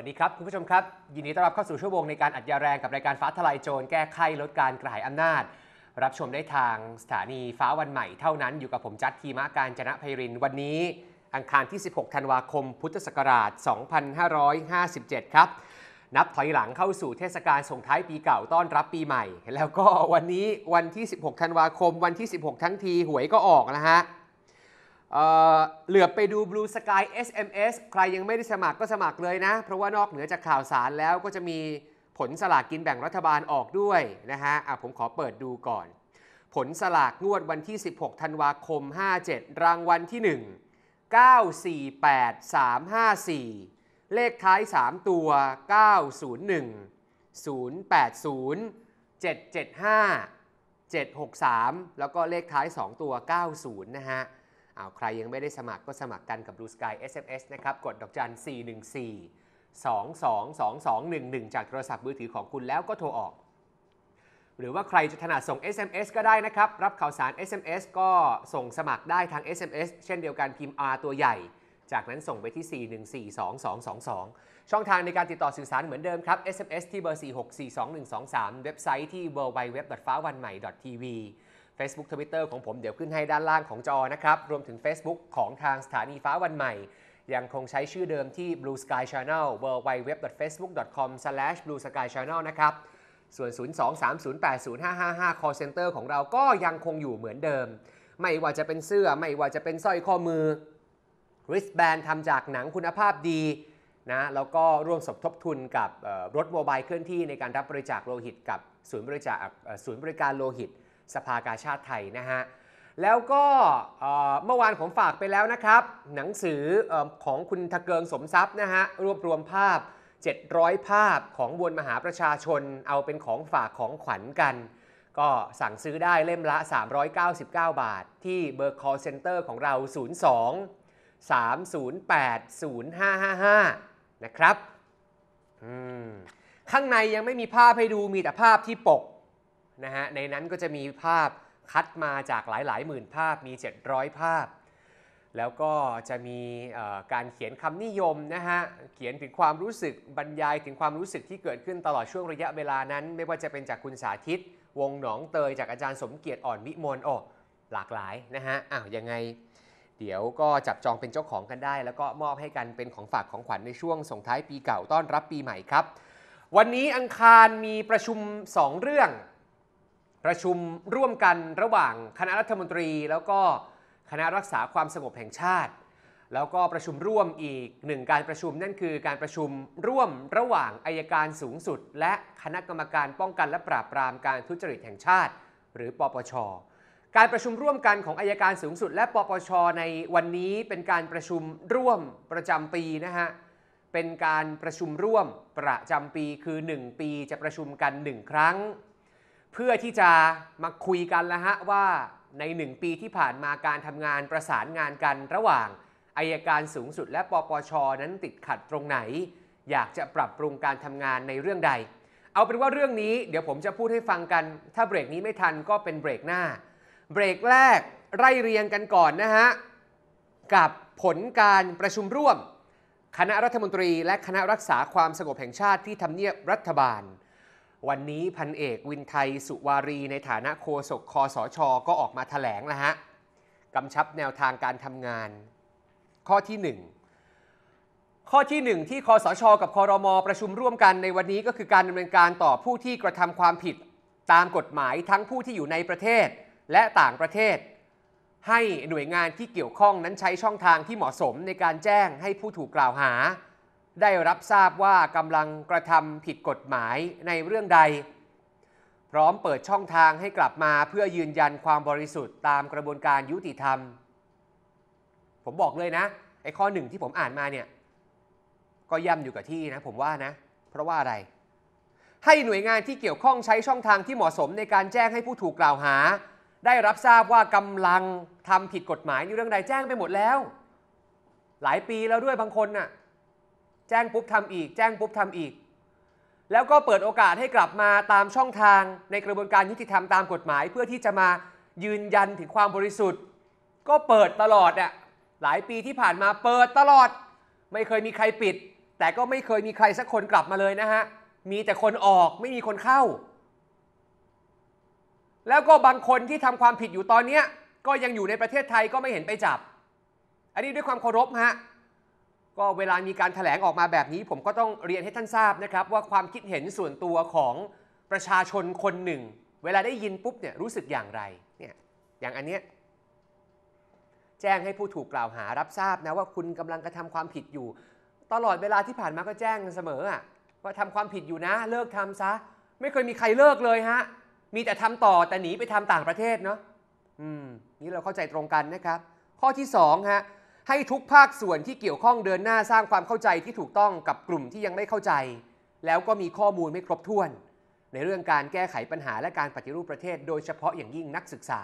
วัสดีครับ คุณผู้ชมครับ ยินดีต้อนรับเข้าสู่ช่วงวงในการอัดยาแรงกับรายการฟ้าทลายโจรแก้ไขลดการกระหายอำนาจ รับชมได้ทางสถานีฟ้าวันใหม่เท่านั้นอยู่กับผมจัดทีมะการจนะไพรินวันนี้อังคารที่ 16 ธันวาคมพุทธศักราช 2557 ครับ นับถอยหลังเข้าสู่เทศกาลส่งท้ายปีเก่าต้อนรับปีใหม่ แล้วก็วันนี้วันที่ 16 ธันวาคมวันที่ 16 ทั้งทีหวยก็ออกนะฮะเหลือไปดู Blue Sky SMS ใครยังไม่ได้สมัครก็สมัครเลยนะ เพราะว่านอกเหนือจากข่าวสารแล้วก็จะมีผลสลากกินแบ่งรัฐบาลออกด้วยนะฮะะผมขอเปิดดูก่อน ผลสลากงวดวันที่ 16 ธันวาคม 57 รางวัลที่ 1 948354 เลขท้าย 3 ตัว 901 080 775 763 แล้วก็เลขท้าย 2 ตัว 90 นะฮะเอาใครยังไม่ได้สมัครก็สมัครกันกับ Blue Sky SMS นะครับ กดดอกจัน 414 222211 จากโทรศัพท์มือถือของคุณแล้วก็โทรออก หรือว่าใครจะถนัดส่ง SMS ก็ได้นะครับ รับข่าวสาร SMS ก็ส่งสมัครได้ทาง SMS เช่นเดียวกันพิมพ์ R ตัวใหญ่ จากนั้นส่งไปที่ 4142222 ช่องทางในการติดต่อสื่อสารเหมือนเดิมครับ SMS ที่เบอร์ 4642123 เว็บไซต์ที่ w w w f a w a n m a i t v Facebook Twitter ของผมเดี๋ยวขึ้นให้ด้านล่างของจอนะครับ รวมถึง Facebook ของทางสถานีฟ้าวันใหม่ ยังคงใช้ชื่อเดิมที่ Blue Sky Channel www.facebook.com/blueskychannel นะครับ ส่วน 023080555 call center ของเราก็ยังคงอยู่เหมือนเดิม ไม่ว่าจะเป็นเสื้อ ไม่ว่าจะเป็นสร้อยข้อมือ wristband ทำจากหนังคุณภาพดีนะ แล้วก็ร่วมสมทบทุนกับรถโมบายเคลื่อนที่ในการรับบริจาคโลหิตกับศูนย์บริจาคศูนย์บริการโลหิตสภากาชาติไทยนะฮะ แล้วก็เมื่อวานผมฝากไปแล้วนะครับ หนังสือของคุณทะเกิงสมทรัพย์นะฮะรวบรวมภาพ 700 ภาพของบวนมหาประชาชนเอาเป็นของฝากของขวัญกัน ก็สั่งซื้อได้เล่มละ 399 บาท ที่เบอร์คอร์เซ็นเตอร์ของเรา 02 308 0555 นะครับข้างในยังไม่มีภาพให้ดูมีแต่ภาพที่ปกนะฮะในนั้นก็จะมีภาพคัดมาจากหลายๆ หมื่นภาพ มี 700 ภาพ แล้วก็จะมีการเขียนคำนิยมนะฮะ เขียนถึงความรู้สึกบรรยายถึงความรู้สึกที่เกิดขึ้นตลอดช่วงระยะเวลานั้น ไม่ว่าจะเป็นจากคุณสาธิต วงหนองเตยจากอาจารย์สมเกียรติอ่อนวิมลโอ้ หลากหลายนะฮะ อ้าว ยังไง เดี๋ยวก็จับจองเป็นเจ้าของกันได้ แล้วก็มอบให้กันเป็นของฝากของขวัญในช่วงส่งท้ายปีเก่าต้อนรับปีใหม่ครับ วันนี้อังคารมีประชุม 2 เรื่องประชุมร่วมกันระหว่างคณะรัฐมนตรี แล้วก็คณะรักษาความสงบแห่งชาติ แล้วก็ประชุมร่วมอีกหนึ่งการประชุมนั่นคือ การประชุมร่วมระหว่างอายการสูงสุด และคณะกรรมการป้องกันและปราบปรามการทุจริตแห่งชาติ หรือปปชการประชุมร่วมกันของอายการสูงสุด และปปชในวันนี้เป็นการประชุมร่วมประจำปีนะฮะเป็นการประชุมร่วมประจำปีคือ 1 ปี จะประชุมกัน1ครั้งพื่อที่จะมาคุยกันแล้วฮะว่าในหนึ่งปีที่ผ่านมาการทำงานประสานงานกันระหว่าง อายการสูงสุดและปปชนั้นติดขัดตรงไหน อยากจะปรับปรุงการทำงานในเรื่องใด เอาเป็นว่าเรื่องนี้ เดี๋ยวผมจะพูดให้ฟังกัน ถ้าเบรกนี้ไม่ทันก็เป็นเบรกหน้าเบรกแรกไล่เรียงกันก่อนนะฮะกับผลการประชุมร่วม คณะรัฐมนตรีและคณะรักษาความสงบแห่งชาติที่ทำเนียบรัฐบาลวันนี้พันเอกวินไทย สุวารีในฐานะโฆษกคอสชอก็ออกมาถแถลงแล้วฮะ กำชับแนวทางการทำงาน ข้อที่ 1 ข้อที่ 1 ที่คอสชอกับคอรมอประชุมร่วมกันในวันนี้ก็คือการดำเนินการต่อผู้ที่กระทำความผิด ตามกฎหมายทั้งผู้ที่อยู่ในประเทศและต่างประเทศ ให้หน่วยงานที่เกี่ยวข้องนั้นใช้ช่องทางที่เหมาะสมในการแจ้งให้ผู้ถูกกล่าวหาได้รับทราบว่ากำลังกระทำผิดกฎหมายในเรื่องใด พร้อมเปิดช่องทางให้กลับมาเพื่อยืนยันความบริสุทธิ์ตามกระบวนการยุติธรรม ผมบอกเลยนะ ไอ้ข้อหนึ่งที่ผมอ่านมาเนี่ยก็ย่ำอยู่กับที่นะ ผมว่านะ เพราะว่าอะไร ให้หน่วยงานที่เกี่ยวข้องใช้ช่องทางที่เหมาะสมในการแจ้งให้ผู้ถูกกล่าวหา ได้รับทราบว่ากำลังทำผิดกฎหมายในเรื่องใดแจ้งไปหมดแล้ว หลายปีแล้วด้วยบางคนนะ่ะแจ้งปุ๊บทำอีกแจ้งปุ๊บทำอีก แล้วก็เปิดโอกาสให้กลับมาตามช่องทางในกระบวนการยุติธรรมตามกฎหมาย เพื่อที่จะมายืนยันถึงความบริสุทธิ์ ก็เปิดตลอดอ่ะหลายปีที่ผ่านมาเปิดตลอด ไม่เคยมีใครปิด แต่ก็ไม่เคยมีใครสักคนกลับมาเลยนะฮะ มีแต่คนออกไม่มีคนเข้า แล้วก็บางคนที่ทำความผิดอยู่ตอนนี้ก็ยังอยู่ในประเทศไทยก็ไม่เห็นไปจับ อันนี้ด้วยความเคารพฮะก็เวลามีการถแถลงออกมาแบบนี้ผมก็ต้องเรียนให้ท่านทราบนะครับ ว่าความคิดเห็นส่วนตัวของประชาชนคนหนึ่ง เวลาได้ยินปุ๊บเนี่ยรู้สึกอย่างไร เนี่ย อย่างอันเนี้ยแจ้งให้ผู้ถูกกล่าวหารับทราบนะว่าคุณกำลังกระทำความผิดอยู่ ตลอดเวลาที่ผ่านมาก็แจ้งเสมออะว่าทำความผิดอยู่นะเลิกทำซะ ไม่เคยมีใครเลิกเลยฮะมีแต่ทำต่อแต่หนีไปทำต่างประเทศเนาะอืมนี่เราเข้าใจตรงกันนะครับ ข้อที่2ฮะให้ทุกภาคส่วนที่เกี่ยวข้องเดินหน้าสร้างความเข้าใจที่ถูกต้องกับกลุ่มที่ยังไม่เข้าใจ แล้วก็มีข้อมูลไม่ครบถ้วน ในเรื่องการแก้ไขปัญหา และการปฏิรูปประเทศ โดยเฉพาะอย่างยิ่งนักศึกษา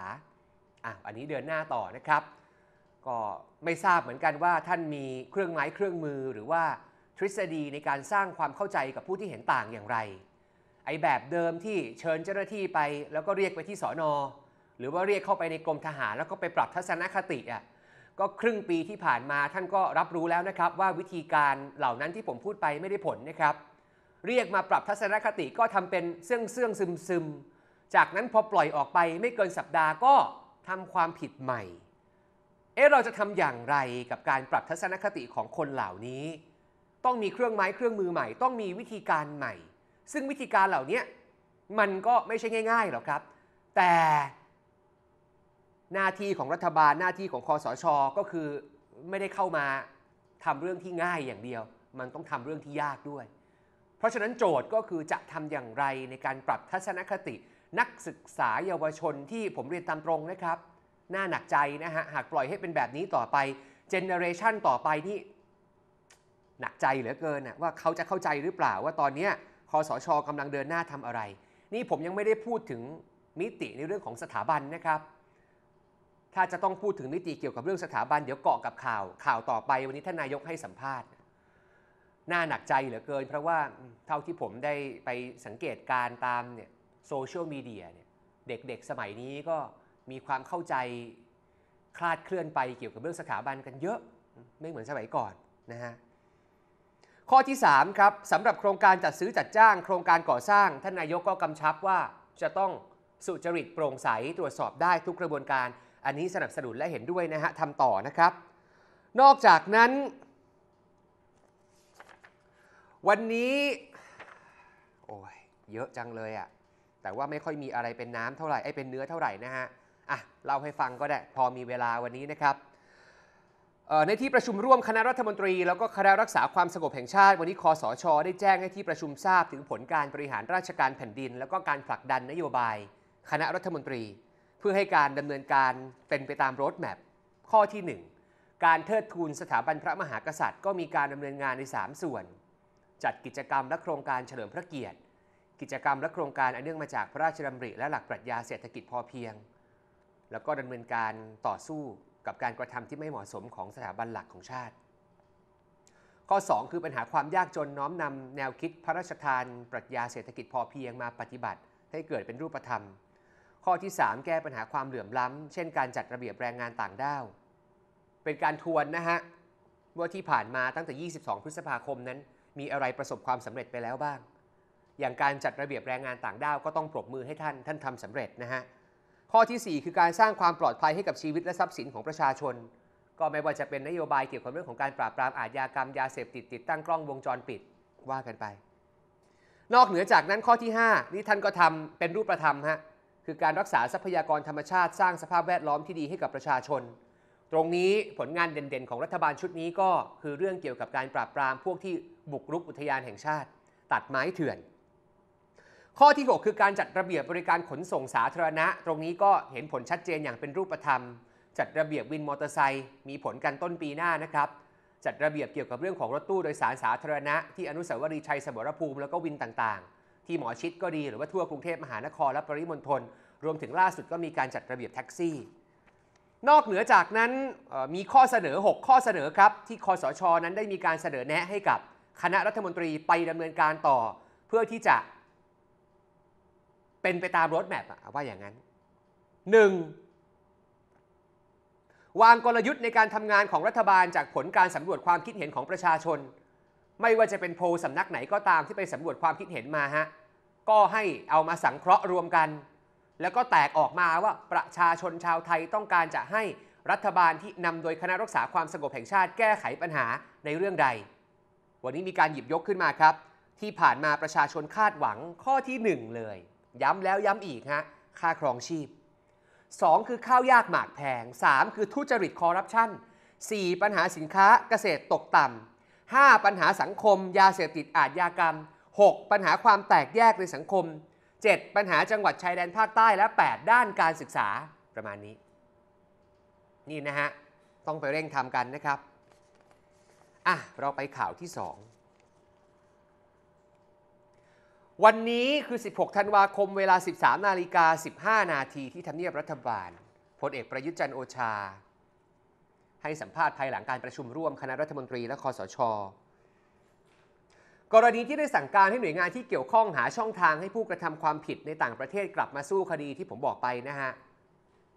อ่ะอันนี้เดินหน้าต่อนะครับ ก็ไม่ทราบเหมือนกันว่าท่านมีเครื่องไม้เครื่องมือหรือว่าทฤษฎีในการสร้างความเข้าใจกับผู้ที่เห็นต่างอย่างไร ไอแบบเดิมที่เชิญเจ้าหน้าที่ไป แล้วก็เรียกไปที่สอนอหรือว่าเรียกเข้าไปในกรมทหารแล้วก็ไปปรับทัศนคติอ่ะก็ครึ่งปีที่ผ่านมาท่านก็รับรู้แล้วนะครับ ว่าวิธีการเหล่านั้นที่ผมพูดไปไม่ได้ผลนะครับ เรียกมาปรับทัศนคติก็ทำเป็นเสื่องเสื่องซึมซึมจากนั้นพอปล่อยออกไปไม่เกินสัปดาห์ก็ทำความผิดใหม่ เอ๊ะเราจะทำอย่างไรกับการปรับทัศนคติของคนเหล่านี้ ต้องมีเครื่องไม้เครื่องมือใหม่ ต้องมีวิธีการใหม่ ซึ่งวิธีการเหล่านี้มันก็ไม่ใช่ง่ายๆหรอกครับ แต่หน้าที่ของรัฐบาลหน้าที่ของคอสชก็คือไม่ได้เข้ามาทำเรื่องที่ง่ายอย่างเดียว มันต้องทำเรื่องที่ยากด้วย เพราะฉะนั้นโจทย์ก็คือจะทำอย่างไรในการปรับทัศนคติ นักศึกษาเยาวชนที่ผมเรียนตามตรงนะครับน่าหนักใจนะฮะ หากปล่อยให้เป็นแบบนี้ต่อไปเจเนอเรชันต่อไปนี่ หนักใจเหลือเกินนะว่าเขาจะเข้าใจหรือเปล่าว่าตอนนี้คอสชกำลังเดินหน้าทำอะไร นี่ผมยังไม่ได้พูดถึงมิติในเรื่องของสถาบันนะครับถ้าจะต้องพูดถึงนิติเกี่ยวกับเรื่องสถาบัน เดี๋ยวเกาะกับข่าวข่าวต่อไปวันนี้ท่านนายกให้สัมภาษณ์น่าหนักใจเหลือเกิน เพราะว่าเท่าที่ผมได้ไปสังเกตการตามเนี่ยโซเชียลมีเดียเนี่ยเด็กๆสมัยนี้ก็มีความเข้าใจ คลาดเคลื่อนไปเกี่ยวกับเรื่องสถาบันกันเยอะไม่เหมือนสมัยก่อนนะฮะข้อที่ 3 ครับสำหรับโครงการจัดซื้อจัดจ้างโครงการก่อสร้าง ท่านนายกก็กำชับว่า จะต้องสุจริตโปร่งใสตรวจสอบได้ทุกกระบวนการอันนี้สนับสนุนและเห็นด้วยนะฮะทำต่อนะครับ นอกจากนั้น วันนี้โอ้ย เยอะจังเลยอะ่ะแต่ว่าไม่ค่อยมีอะไรเป็นน้ำเท่าไหร่ไอ้เป็นเนื้อเท่าไหร่นะฮะอ่ะเล่าให้ฟังก็ได้พอมีเวลาวันนี้นะครับ ในที่ประชุมร่วมคณะรัฐมนตรี แล้วก็คณะรักษาความสงบแห่งชาติ วันนี้คอสช ได้แจ้งให้ที่ประชุมทราบถึงผลการบริหารราชการแผ่นดิน แล้วก็การผลักดันนโยบายคณะรัฐมนตรีพื่อให้การดำเนินการเป็นไปตามโรดแมพข้อที่ 1 การเทิดทูนสถาบันพระมหากษัตริย์ ก็มีการดำเนินงานใน 3 ส่วน จัดกิจกรรมและโครงการเฉลิมพระเกียรติ กิจกรรมและโครงการอันเนื่องมาจากพระราชดำริ และหลักปรัชญาเศรษฐกิจพอเพียง แล้วก็ดำเนินการต่อสู้กับการกระทำที่ไม่เหมาะสมของสถาบันหลักของชาติ ข้อ2คือปัญหาความยากจนน้อมนำแนวคิดพระราชทานปรัชญาเศรษฐกิจพอเพียงมาปฏิบัติให้เกิดเป็นรูปธรรมข้อ ที่ 3 แก้ปัญหาความเหลื่อมล้ำเช่นการจัดระเบียบแรงงานต่างด้าว เป็นการทวนนะฮะว่าที่ผ่านมาตั้งแต่ 22 พฤษภาคมนั้น มีอะไรประสบความสำเร็จไปแล้วบ้าง อย่างการจัดระเบียบแรงงานต่างด้าว ก็ต้องปรบมือให้ท่านท่านทำสำเร็จนะฮะ ข้อที่ 4 คือการสร้างความปลอดภัยให้กับชีวิตและทรัพย์สินของประชาชน ก็ไม่ว่าจะเป็นนโยบายเกี่ยวกับเรื่องของการปราบปรามอาชญากรรมยาเสพติดติดตั้งกล้องวงจรปิดว่ากันไป นอกเหนือจากนั้นข้อที่ 5นี่ท่านก็ทำเป็นรูปธรรมฮะคือการรักษาทรัพยากรธรรมชาติสร้างสภาพแวดล้อมที่ดีให้กับประชาชน ตรงนี้ผลงานเด่นๆ ของรัฐบาลชุดนี้ก็คือเรื่องเกี่ยวกับการปราบปรามพวกที่บุกรุกอุทยานแห่งชาติ ตัดไม้เถื่อน ข้อที่6คือการจัดระเบียบบริการขนส่งสาธารณะ ตรงนี้ก็เห็นผลชัดเจนอย่างเป็นรูปธรรม จัดระเบียบวินมอเตอร์ไซค์มีผลกันต้นปีหน้านะครับจัดระเบียบเกี่ยวกับเรื่องของรถตู้โดยสารสาธารณะที่อนุสาวรีย์ชัย สมรภูมิแล้วก็วินต่างๆที่หมอชิดก็ดีหรือว่าทั่วกรุงเทพมหานคร และปริมณฑลรวมถึงล่าสุดก็มีการจัดระเบียบแท็กซี่ นอกเหนือจากนั้นมีข้อเสนอ 6 ข้อเสนอครับ ที่คอสชอนั้นได้มีการเสนอแนะให้กับคณะรัฐมนตรีไปดำเนินการต่อเพื่อที่จะเป็นไปตามรถแมพว่าอย่างนั้น 1. วางกลยุทธ์ในการทำงานของรัฐบาลจากผลการสำรวจความคิดเห็นของประชาชนไม่ว่าจะเป็นโพลสำนักไหนก็ตามที่ไปสำรวจความคิดเห็นมาฮะก็ให้เอามาสังเคราะห์รวมกัน แล้วก็แตกออกมาว่าประชาชนชาวไทยต้องการจะให้รัฐบาลที่นำโดยคณะรักษาความสงบแห่งชาติแก้ไขปัญหาในเรื่องใด วันนี้มีการหยิบยกขึ้นมาครับ ที่ผ่านมาประชาชนคาดหวังข้อที่ 1 เลย ย้ำแล้วย้ำอีกฮะค่าครองชีพ 2 คือข้าวยากหมากแพง3คือทุจริตคอร์รัปชัน4 ปัญหาสินค้าเกษตรตกต่ำ5ปัญหาสังคม ยาเสพติดอาชญากรรม 6 ปัญหาความแตกแยกในสังคม 7 ปัญหาจังหวัดชายแดนภาคใต้และ 8 ด้านการศึกษาประมาณนี้ นี่นะฮะ ต้องไปเร่งทำกันนะครับ อ่ะ เราไปข่าวที่ 2 วันนี้คือ 16ธันวาคมเวลา 13 นาฬิกา 15 นาทีที่ทำเนียบรัฐบาลพลเอกประยุทธ์จันโอชาให้สัมภาษณ์ภายหลังการประชุมร่วมคณะรัฐมนตรีและคอสชกรณีที่ได้สั่งการให้หน่วยงานที่เกี่ยวข้องหาช่องทางให้ผู้กระทำความผิดในต่างประเทศกลับมาสู้คดีที่ผมบอกไปนะฮะ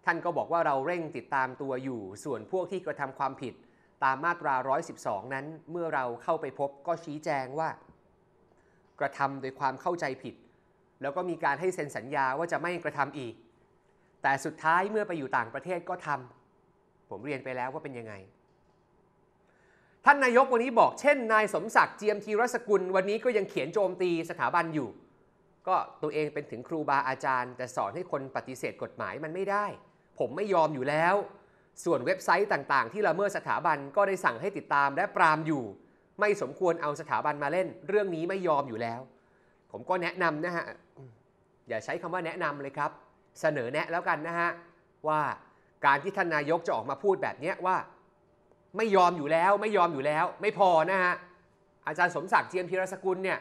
ท่านก็บอกว่าเราเร่งติดตามตัวอยู่ส่วนพวกที่กระทำความผิดตามมาตรา112นั้นเมื่อเราเข้าไปพบก็ชี้แจงว่า กระทำโดยความเข้าใจผิด แล้วก็มีการให้เซ็นสัญญาว่าจะไม่กระทำอีก แต่สุดท้ายเมื่อไปอยู่ต่างประเทศก็ทำผมเรียนไปแล้วว่าเป็นยังไง ท่านนายกวันนี้บอกเช่น นายสมศักดิ์เจียมธีรสกุล วันนี้ก็ยังเขียนโจมตีสถาบันอยู่ ก็ตัวเองเป็นถึงครูบาอาจารย์ แต่สอนให้คนปฏิเสธกฎหมายมันไม่ได้ ผมไม่ยอมอยู่แล้ว ส่วนเว็บไซต์ต่างๆที่ละเมิดสถาบันก็ได้สั่งให้ติดตามและปรามอยู่ ไม่สมควรเอาสถาบันมาเล่น เรื่องนี้ไม่ยอมอยู่แล้ว ผมก็แนะนำนะฮะอย่าใช้คำว่าแนะนำเลยครับ เสนอแนะแล้วกันนะฮะว่าการที่ท่านนายกจะออกมาพูดแบบนี้ว่า ไม่ยอมอยู่แล้วไม่ยอมอยู่แล้ว ไม่พอนะฮะ อาจารย์สมศักดิ์เจียมพีรสกุลเนี่ย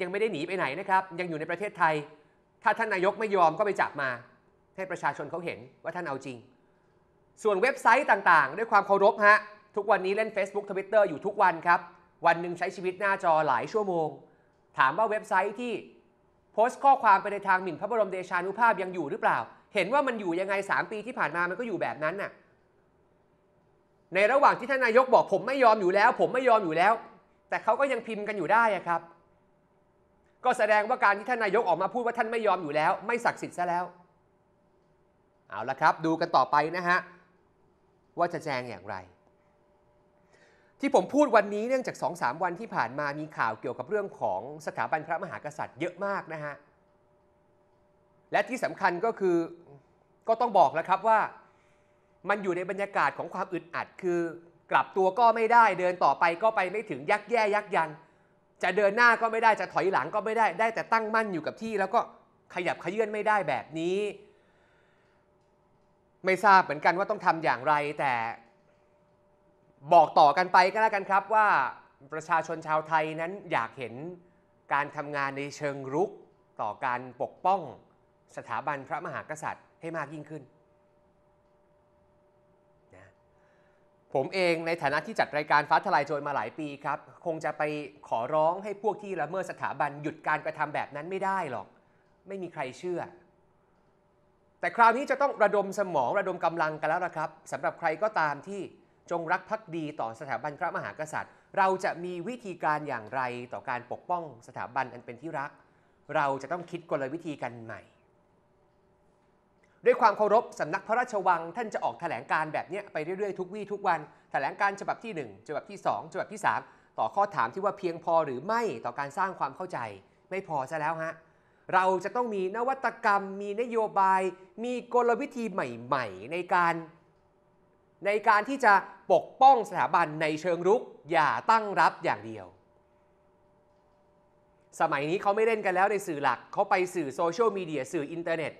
ยังไม่ได้หนีไปไหนนะครับ ยังอยู่ในประเทศไทย ถ้าท่านนายกไม่ยอมก็ไปจับมาให้ประชาชนเขาเห็นว่าท่านเอาจริง ส่วนเว็บไซต์ต่างๆ ด้วยความเคารพฮะ ทุกวันนี้เล่น Facebook Twitter อยู่ทุกวันครับ วันหนึ่งใช้ชีวิตหน้าจอหลายชั่วโมง ถามว่าเว็บไซต์ที่ โพสต์ข้อความไปในทางหมิ่นพระบรมเดชานุภาพยังอยู่หรือเปล่าเห็นว่ามันอยู่ยังไงสามปีที่ผ่านมามันก็อยู่แบบนั้นน่ะ ในระหว่างที่ท่านนายกบอกผมไม่ยอมอยู่แล้ว ผมไม่ยอมอยู่แล้ว แต่เขาก็ยังพิมพ์กันอยู่ได้ครับ ก็แสดงว่าการที่ท่านนายกออกมาพูดว่าท่านไม่ยอมอยู่แล้ว ไม่ศักดิ์สิทธิ์ซะแล้ว เอาละครับดูกันต่อไปนะฮะว่าจะแจงอย่างไร ที่ผมพูดวันนี้เนื่องจากสสองามวันที่ผ่านมามีข่าวเกี่ยวกับเรื่องของสถาบันพระมหากษัตริย์เยอะมากนะฮะและที่สำคัญก็คือก็ต้องบอกแล้วครับว่ามันอยู่ในบรรยากาศของความอึดอัดคือ กลับตัวก็ไม่ได้เดินต่อไปก็ไปไม่ถึงยักแย่ยักยัน จะเดินหน้าก็ไม่ได้จะถอยหลังก็ไม่ได้ได้แต่ตั้งมั่นอยู่กับที่ แล้วก็ขยับขยื่นไม่ได้แบบนี้ ไม่ทราบเหมือนกันว่าต้องทำอย่างไรแต่บอกต่อกันไปก็แล้วกันครับว่า ประชาชนชาวไทยนั้นอยากเห็นการทำงานในเชิงรุกต่อการปกป้องสถาบันพระมหากษัตริย์ให้มากยิ่งขึ้นนะผมเองในฐานะที่จัดรายการฟ้าทลายโจรมาหลายปีครับคงจะไปขอร้องให้พวกที่ละเมิดสถาบันหยุดการกระทำแบบนั้นไม่ได้หรอก ไม่มีใครเชื่อ แต่คราวนี้จะต้องระดมสมองระดมกำลังกันแล้วนะครับสำหรับใครก็ตามที่จงรักภักดีต่อสถาบันพระมหากษัตริย์ เราจะมีวิธีการอย่างไรต่อการปกป้องสถาบันอันเป็นที่รัก เราจะต้องคิดกลวิธีกันใหม่ด้วยความเคารพสำนักพระราชวัง ท่านจะออกแถลงการแบบนี้ไปเรื่อย ๆ ทุกวี่ทุกวัน แถลงการฉบับที่1ฉบับที่2ฉบับที่ 3 ต่อข้อถามที่ว่าเพียงพอหรือไม่ต่อการสร้างความเข้าใจ ไม่พอซะแล้วฮะเราจะต้องมีนวัตกรรมมีนโยบาย มีกลวิธีใหม่ๆ ในการ ในการที่จะปกป้องสถาบันในเชิงรุกอย่าตั้งรับอย่างเดียว สมัยนี้เขาไม่เล่นกันแล้วในสื่อหลักเขาไปสื่อโซเชียลมีเดียสื่ออินเทอร์เน็ต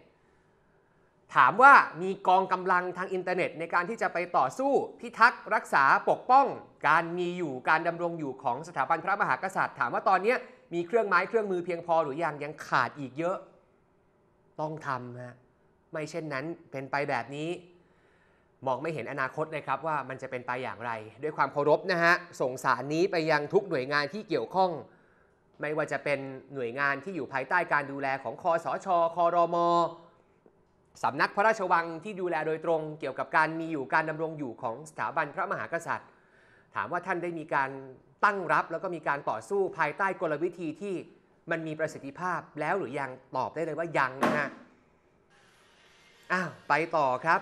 ถามว่ามีกองกำลังทางอินเทอร์เน็ตในการที่จะไปต่อสู้ พิทักษ์รักษาปกป้องการมีอยู่การดำรงอยู่ของสถาบันพระมหากษัตริย์ถามว่าตอนนี้มีเครื่องไม้เครื่องมือเพียงพอหรือยังยังขาดอีกเยอะ ต้องทำฮะไม่เช่นนั้นเป็นไปแบบนี้ มองไม่เห็นอนาคตเลยครับว่ามันจะเป็นไปอย่างไร ด้วยความเคารพนะฮะ ส่งสารนี้ไปยังทุกหน่วยงานที่เกี่ยวข้อง ไม่ว่าจะเป็นหน่วยงานที่อยู่ภายใต้การดูแลของคอสชคอรอมอสำนักพระราชวังที่ดูแลโดยตรงเกี่ยวกับการมีอยู่การดำรงอยู่ของสถาบันพระมหากษัตริย์ ถามว่าท่านได้มีการตั้งรับแล้วก็มีการต่อสู้ภายใต้กลวิธีที่มันมีประสิทธิภาพแล้วหรือยังตอบได้เลยว่ายังนะฮะอ้าวไปต่อครับ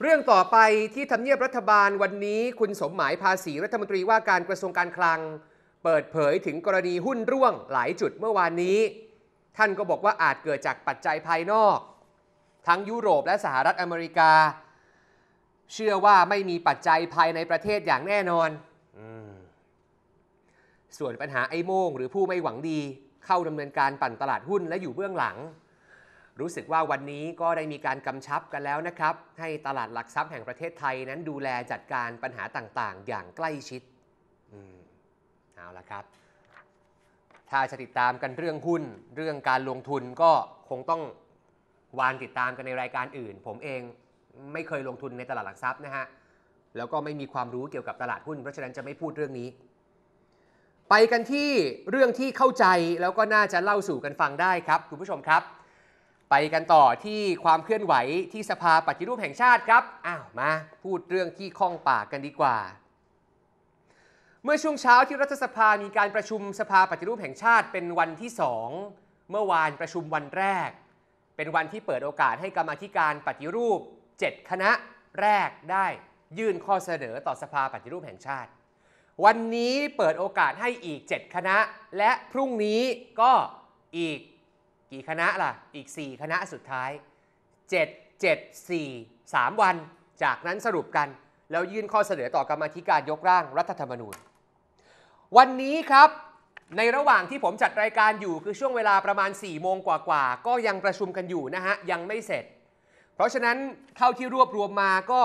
เรื่องต่อไปที่ทำเนียบรัฐบาลวันนี้คุณสมหมายภาษีรัฐมนตรีว่าการกระทรวงการคลัง เปิดเผยถึงกรณีหุ้นร่วงหลายจุดเมื่อวานนี้ท่านก็บอกว่าอาจเกิดจากปัจจัยภายนอก ทั้งยุโรปและสหรัฐอเมริกา เชื่อว่าไม่มีปัจจัยภายในประเทศอย่างแน่นอนส่วนปัญหาไอ้โมงหรือผู้ไม่หวังดี เข้าดำเนินการปั่นตลาดหุ้นและอยู่เบื้องหลัง รู้สึกว่าวันนี้ก็ได้มีการกำชับกันแล้วนะครับ ให้ตลาดหลักทรัพย์แห่งประเทศไทยนั้นดูแลจัดการปัญหาต่างๆ อย่างใกล้ชิดเอาละครับถ้าจะติดตามกันเรื่องหุ้น เรื่องการลงทุนก็คงต้องวานติดตามกันในรายการอื่น ผมเองไม่เคยลงทุนในตลาดหลักทรัพย์นะฮะแล้วก็ไม่มีความรู้เกี่ยวกับตลาดหุ้น เพราะฉะนั้นจะไม่พูดเรื่องนี้ ไปกันที่เรื่องที่เข้าใจแล้วก็น่าจะเล่าสู่กันฟังได้ครับคุณผู้ชมครับ ไปกันต่อที่ความเคลื่อนไหวที่สภาปฏิรูปแห่งชาติครับอ้าวมาพูดเรื่องที่คล่องปากกันดีกว่าเมื่อช่วงเช้าที่รัฐสภามีการประชุมสภาปฏิรูปแห่งชาติ เป็นวันที่สองเมื่อวานประชุมวันแรก เป็นวันที่เปิดโอกาสให้กรรมธิการปฏิรูป 7 คณะแรกได้ ยื่นข้อเสนอต่อสภาปฏิรูปแห่งชาติ วันนี้เปิดโอกาสให้อีก 7 คณะและพรุ่งนี้ก็อีก กี่คณะล่ะอีก 4 คณะสุดท้าย 7 7 4 3 วัน จากนั้นสรุปกันแล้วยื่นข้อเสนอต่อกรรมธิการยกร่างรัฐธรรมนูญวันนี้ครับในระหว่างที่ผมจัดรายการอยู่คือช่วงเวลาประมาณ4ี่โมงกว่าๆก็ยังประชุมกันอยู่นะฮะ ยังไม่เสร็จ เพราะฉะนั้นเท่าที่รวบรวมมาก็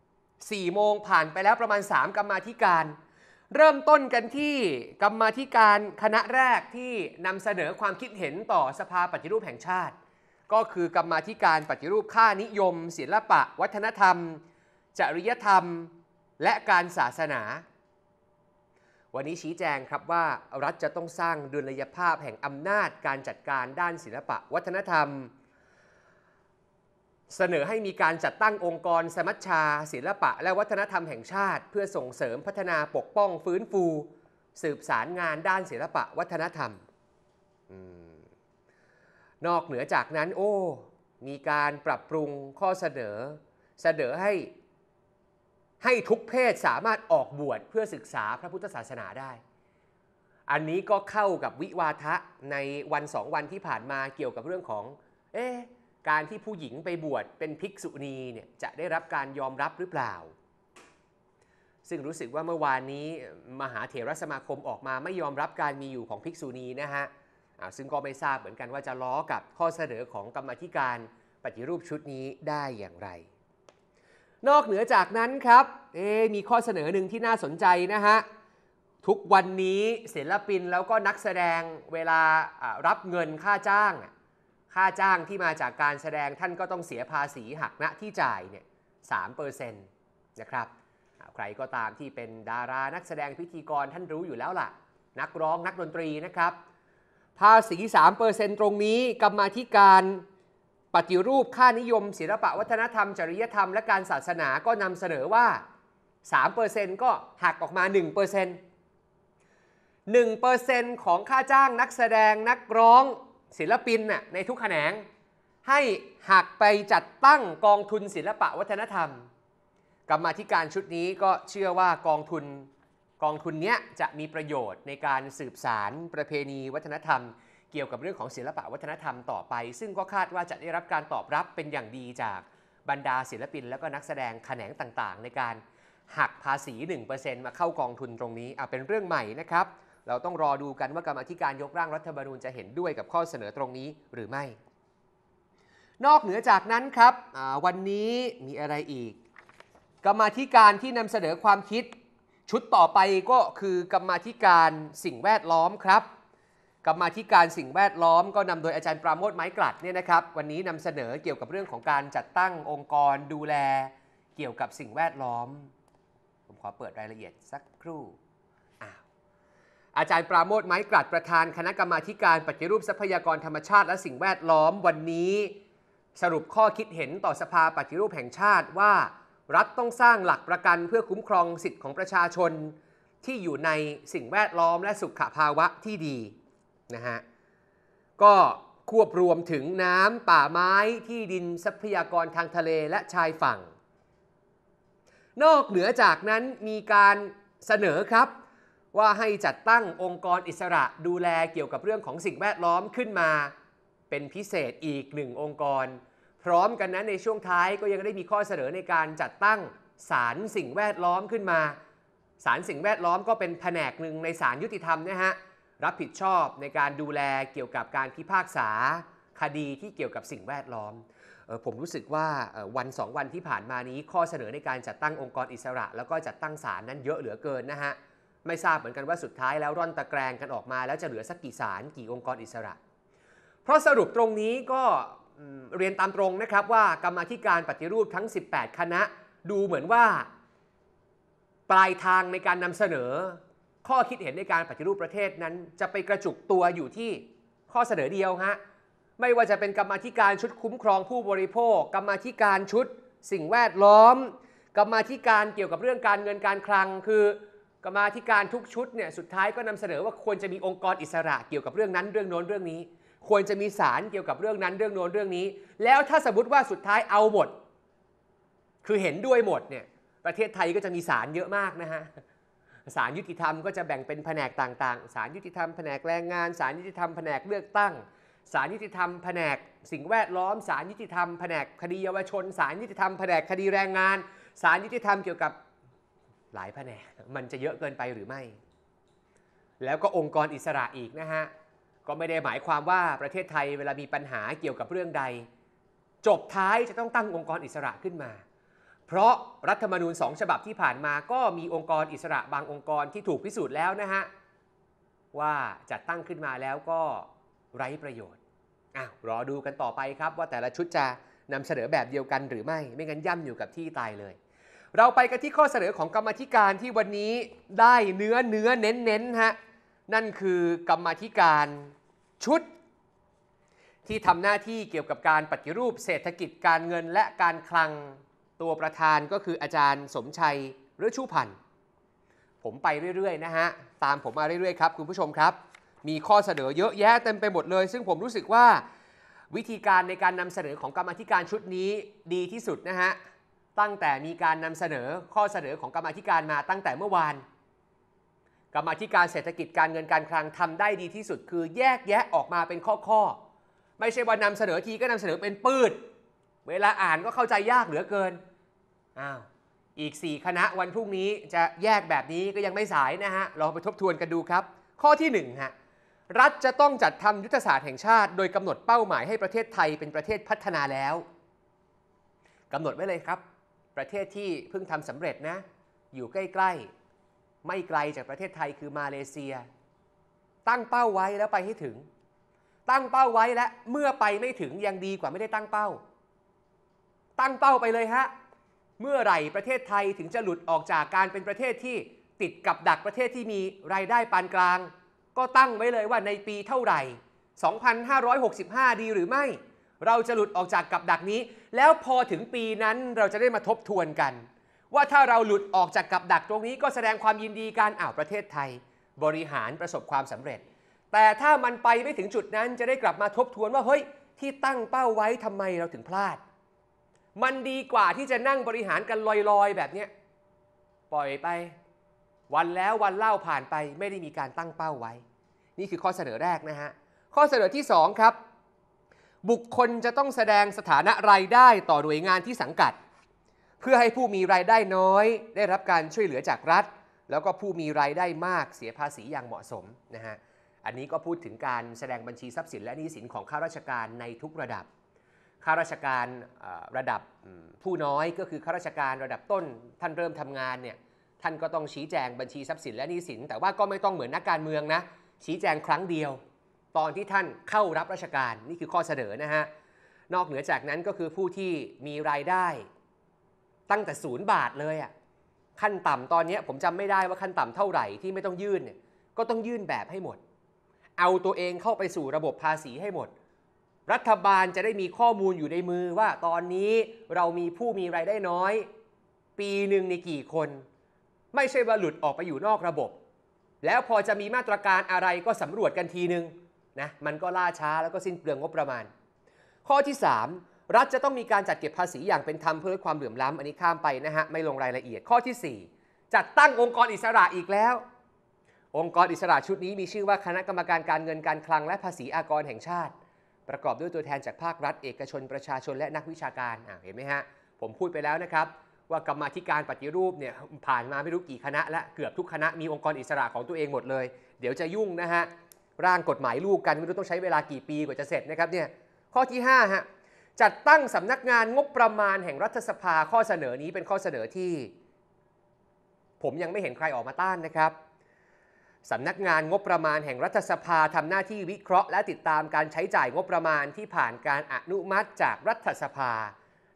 4ี่โมงผ่านไปแล้วประมาณ 3 กรรมธิการ เริ่มต้นกันที่กรรมธิการคณะแรกที่นำเสนอความคิดเห็นต่อสภาปฏิรูปแห่งชาติ ก็คือกรรมธิการปฏิรูปค่านิยม ศิลปะ วัฒนธรรม จริยธรรม และการศาสนาวันนี้ชี้แจงครับว่ารัฐจะต้องสร้างดุลยภาพแห่งอำนาจการจัดการด้านศิลปะวัฒนธรรม เสนอให้มีการจัดตั้งองค์กรสมัชชา ศิลปะ และวัฒนธรรมแห่งชาติเพื่อส่งเสริมพัฒนาปกป้องฟื้นฟู สืบสารงานด้านศิลปะวัฒนธรรมนอกเหนือจากนั้นโอ้มีการปรับปรุงข้อเสนอ เสนอให้ให้ทุกเพศสามารถออกบวชเพื่อศึกษาพระพุทธศาสนาได้ อันนี้ก็เข้ากับวิวาทะในวันสองวันที่ผ่านมาเกี่ยวกับเรื่องของ เอ๊การที่ผู้หญิงไปบวชเป็นภิกษุณีเนี่ยจะได้รับการยอมรับหรือเปล่า ซึ่งรู้สึกว่าเมื่อวานนี้มหาเถรสมาคมออกมาไม่ยอมรับการมีอยู่ของภิกษุณีนะฮะซึ่งก็ไม่ทราบเหมือนกันว่าจะล้อกับข้อเสนอของกรรมธิการปฏิรูปชุดนี้ได้อย่างไรนอกเหนือจากนั้นครับเอมีข้อเสนอหนึ่งที่น่าสนใจนะฮะทุกวันนี้ศิลปินแล้วก็นักแสดงเวลารับเงินค่าจ้างค่าจ้างที่มาจากการแสดงท่านก็ต้องเสียภาษีหักณที่จ่ายเนี่ยสามเปอร์เซ็นต์นะครับใครก็ตามที่เป็นดารานักแสดงพิธีกรท่านรู้อยู่แล้วล่ะนักร้องนักดนตรีนะครับภาษี3%ตรงนี้กรรมธิการปฏิรูปค่านิยม ศิลปะ วัฒนธรรม จริยธรรม และการศาสนาก็นำเสนอว่า 3%ก็หักออกมา 1% 1%ของค่าจ้างนักแสดงนักร้องศิลปินน่ะในทุกแขนง ให้หักไปจัดตั้งกองทุนศิลปะ วัฒนธรรมกรรมาธิการชุดนี้ก็เชื่อว่ากองทุน กองทุนนี้จะมีประโยชน์ในการสืบสารประเพณีวัฒนธรรมกี่ยวกับเรื่องของศิลปะวัฒนธรรมต่อไป ซึ่งก็คาดว่าจะได้รับการตอบรับเป็นอย่างดีจากบรรดาศิลปินและก็นักแสดงแขนงต่างๆ ในการหักภาษี1%มาเข้ากองทุนตรงนี้เป็นเรื่องใหม่นะครับ เราต้องรอดูกันว่ากรรมธิการยกร่างรัฐธรรมนูญจะเห็นด้วยกับข้อเสนอตรงนี้หรือไม่ นอกเหนือจากนั้นครับวันนี้มีอะไรอีก กรรมธิการที่นำเสนอความคิดชุดต่อไปก็คือ กรรมธิการสิ่งแวดล้อมครับกรรมาธิการสิ่งแวดล้อมก็นำโดยอาจารย์ปราโมทไม้กลัดเนี่ยนะครับวันนี้นำเสนอเกี่ยวกับเรื่องของการจัดตั้งองค์กรดูแลเกี่ยวกับสิ่งแวดล้อม ผมขอเปิดรายละเอียดสักครู่อาจารย์ปราโมทไม้กลัดประธานคณะกรรมิการปฏิรูปทรัพยากรธรรมชาติและสิ่งแวดล้อมวันนี้สรุปข้อคิดเห็นต่อสภาปฏิรูปแห่งชาติว่า รัฐต้องสร้างหลักประกันเพื่อคุ้มครองสิทธิของประชาชน ที่อยู่ในสิ่งแวดล้อม และสุขภาวะที่ดีนะฮะ ก็ควบรวมถึงน้ำป่าไม้ที่ดินทรัพยากรทางทะเลและชายฝั่ง นอกเหนือจากนั้นมีการเสนอครับว่าให้จัดตั้งองค์กรอิสระดูแลเกี่ยวกับเรื่องของสิ่งแวดล้อมขึ้นมา เป็นพิเศษอีกหนึ่งองค์กร พร้อมกันนั้นในช่วงท้ายก็ยังได้มีข้อเสนอในการจัดตั้งศาลสิ่งแวดล้อมขึ้นมาศาลสิ่งแวดล้อมก็เป็นแผนกหนึ่งในศาลยุติธรรมนะฮะรับผิดชอบในการดูแลเกี่ยวกับการพิพากษาคดีที่เกี่ยวกับสิ่งแวดล้อม ผมรู้สึกว่าวันสองวันที่ผ่านมานี้ข้อเสนอในการจัดตั้งองค์กรอิสระแล้วก็จัดตั้งศาลนั้นเยอะเหลือเกิน นะฮะ ไม่ทราบเหมือนกันว่าสุดท้ายแล้วร่อนตะแกรงกันออกมาแล้วจะเหลือสักกี่ศาลกี่องค์กรอิสระ เพราะสรุปตรงนี้ก็เรียนตามตรงนะครับว่ากรรมธิการปฏิรูปทั้ง 18 คณะดูเหมือนว่า ปลายทางในการนำเสนอข้อคิดเห็นในการปฏิรูปประเทศนั้น จะไปกระจุกตัวอยู่ที่ข้อเสนอเดียวฮะไม่ว่าจะเป็นกรรมธิการชุดคุ้มครองผู้บริโภค กรรมธิการชุดสิ่งแวดล้อม กรรมธิการเกี่ยวกับเรื่องการเงินการคลัง คือ กรรมธิการทุกชุดเนี่ยสุดท้ายก็นำเสนอว่าควรจะมีองค์กรอิสระ เกี่ยวกับเรื่องนั้นเรื่องโน้นเรื่องนี้ ควรจะมีสารเกี่ยวกับเรื่องนั้นเรื่องโน้นเรื่องนี้ แล้วถ้าสมมติว่าสุดท้ายเอาหมด คือเห็นด้วยหมดเนี่ยประเทศไทยก็จะมีสารเยอะมากนะฮะศาลยุติธรรม ก็จะแบ่งเป็นแผนกต่างๆศาลยุติธรรมแผนกแรงงานศาลยุติธรรมแผนกเลือกตั้งศาลยุติธรรมแผนกสิ่งแวดล้อมศาลยุติธรรมแผนกคดีเยาวชนศาลยุติธรรมแผนกคดีแรงงานศาลยุติธรรมเกี่ยวกับหลายแผนก มันจะเยอะเกินไปหรือไม่ แล้วก็องค์กรอิสระอีกนะฮะ ก็ไม่ได้หมายความว่าประเทศไทยเวลามีปัญหาเกี่ยวกับเรื่องใด จบท้ายจะต้องตั้งองค์กรอิสระขึ้นมาเพราะรัฐธรรมนูญสองฉบับที่ผ่านมาก็มีองค์กรอิสระบางองค์กรที่ถูกพิสูจน์แล้วนะฮะ ว่าจัดตั้งขึ้นมาแล้วก็ไร้ประโยชน์อ่ะรอดูกันต่อไปครับว่าแต่ละชุดจะนำเสนอแบบเดียวกันหรือไม่ไม่งั้นย่ำอยู่กับที่ตายเลย เราไปกันที่ข้อเสนอของกรรมธิการที่วันนี้ได้เนื้อเนื้อเน้นเน้นฮะ นั่นคือกรรมธิการชุด ที่ทำหน้าที่เกี่ยวกับการปฏิรูปเศรษฐกิจการเงินและการคลังตัวประธานก็คืออาจารย์สมชัยเรือชูพันธ์ ผมไปเรื่อยๆนะฮะตามผมมาเรื่อยๆครับคุณผู้ชมครับ มีข้อเสนอเยอะแยะเต็มไปหมดเลย ซึ่งผมรู้สึกว่า วิธีการในการนำเสนอของกรรมธิการชุดนี้ดีที่สุดนะฮะ ตั้งแต่มีการนำเสนอข้อเสนอของกรรมธิการมาตั้งแต่เมื่อวาน กรรมธิการเศรษฐกิจการเงินการคลังทำได้ดีที่สุด คือแยกแยะออกมาเป็นข้อๆไม่ใช่ว่านำเสนอทีก็นำเสนอเป็นปืดเวลาอ่านก็เข้าใจยากเหลือเกินอ้าวอีก 4 คณะวันพรุ่งนี้จะแยกแบบนี้ก็ยังไม่สายนะฮะลองไปทบทวนกันดูครับ ข้อที่ 1 ฮะ รัฐจะต้องจัดทำยุทธศาสตร์แห่งชาติ โดยกำหนดเป้าหมายให้ประเทศไทยเป็นประเทศพัฒนาแล้ว กำหนดไว้เลยครับ ประเทศที่เพิ่งทำสำเร็จนะ อยู่ใกล้ ๆ ไม่ไกลจากประเทศไทยคือมาเลเซีย ตั้งเป้าไว้แล้วไปให้ถึง ตั้งเป้าไว้และเมื่อไปไม่ถึงยังดีกว่าไม่ได้ตั้งเป้าตั้งเป้าไปเลยฮะ เมื่อไหร่ประเทศไทยถึงจะหลุดออกจากการเป็นประเทศที่ติดกับดักประเทศที่มีรายได้ปานกลาง ก็ตั้งไว้เลยว่าในปีเท่าไหร่ 2,565 ดีหรือไม่ เราจะหลุดออกจากกับดักนี้ แล้วพอถึงปีนั้นเราจะได้มาทบทวนกัน ว่าถ้าเราหลุดออกจากกับดักตรงนี้ก็แสดงความยินดีการอ่าวประเทศไทย บริหารประสบความสำเร็จ แต่ถ้ามันไปไม่ถึงจุดนั้นจะได้กลับมาทบทวนว่าเฮ้ยที่ตั้งเป้าไว้ทำไมเราถึงพลาดมันดีกว่าที่จะนั่งบริหารกันลอยๆแบบนี้ปล่อยไป วันแล้ววันเล่าผ่านไปไม่ได้มีการตั้งเป้าไว้ นี่คือข้อเสนอแรก นะฮะ ข้อเสนอที่ 2 ครับ บุคคลจะต้องแสดงสถานะรายได้ต่อหน่วยงานที่สังกัด เพื่อให้ผู้มีรายได้น้อย ได้รับการช่วยเหลือจากรัฐ แล้วก็ผู้มีรายได้มากเสียภาษีอย่างเหมาะสมนะฮะอันนี้ก็พูดถึงการแสดงบัญชีทรัพย์สินและหนี้สินของข้าราชการในทุกระดับข้าราชการระดับผู้น้อยก็คือข้าราชการระดับต้นท่านเริ่มทำงานเนี่ยท่านก็ต้องชี้แจงบัญชีทรัพย์สินและหนี้สินแต่ว่าก็ไม่ต้องเหมือนนักการเมืองนะชี้แจงครั้งเดียว ตอนที่ท่านเข้ารับราชการนี่คือข้อเสนอนะฮะนอกเหนือจากนั้นก็คือผู้ที่มีรายได้ ตั้งแต่ศูนย์บาทเลยอะขั้นต่ำตอนนี้ผมจำไม่ได้ว่าขั้นต่ำเท่าไหร่ที่ไม่ต้องยื่นเนี่ยก็ต้องยื่นแบบให้หมด เอาตัวเองเข้าไปสู่ระบบภาษีให้หมดรัฐบาลจะได้มีข้อมูลอยู่ในมือว่าตอนนี้เรามีผู้มีไรายได้น้อย ปีหนึ่งในกี่คน ไม่ใช่ว่าหลุดออกไปอยู่นอกระบบ แล้วพอจะมีมาตรการอะไรก็สำรวจกันทีนึงนะมันก็ล่าช้าแล้วก็สิ้นเปลืองงบประมาณ ข้อที่ 3 รัฐจะต้องมีการจัดเก็บภาษีอย่างเป็นธรรมเพื่อลดความเหลื่อมล้ำอันนี้ข้ามไปนะฮะ ไม่ลงรายละเอียดข้อที่ 4จัดตั้งองค์กรอิสระอีกแล้ว องค์กรอิสระชุดนี้มีชื่อว่าคณะกรรมการการเงินการคลังและภาษีอากรแห่งชาติประกอบด้วยตัวแทนจากภาครัฐเอกชนประชาชนและนักวิชาการเห็นไหมฮะ ผมพูดไปแล้วนะครับ ว่ากรรมธิการปฏิรูปเนี่ยผ่านมาไม่รู้กี่คณะและเกือบทุกคณะมีองค์กรอิสระของตัวเองหมดเลย เดี๋ยวจะยุ่งนะฮะ ร่างกฎหมายลูกกัน ไม่รู้ต้องใช้เวลากี่ปีกว่าจะเสร็จนะครับเนี่ยข้อที่5ฮะจัดตั้งสำนักงานงบประมาณแห่งรัฐสภาข้อเสนอนี้เป็นข้อเสนอที่ ผมยังไม่เห็นใครออกมาต้านนะครับสำนักงานงบประมาณแห่งรัฐสภาทำหน้าที่วิเคราะห์และติดตามการใช้จ่ายงบประมาณที่ผ่านการอนุมัติจากรัฐสภา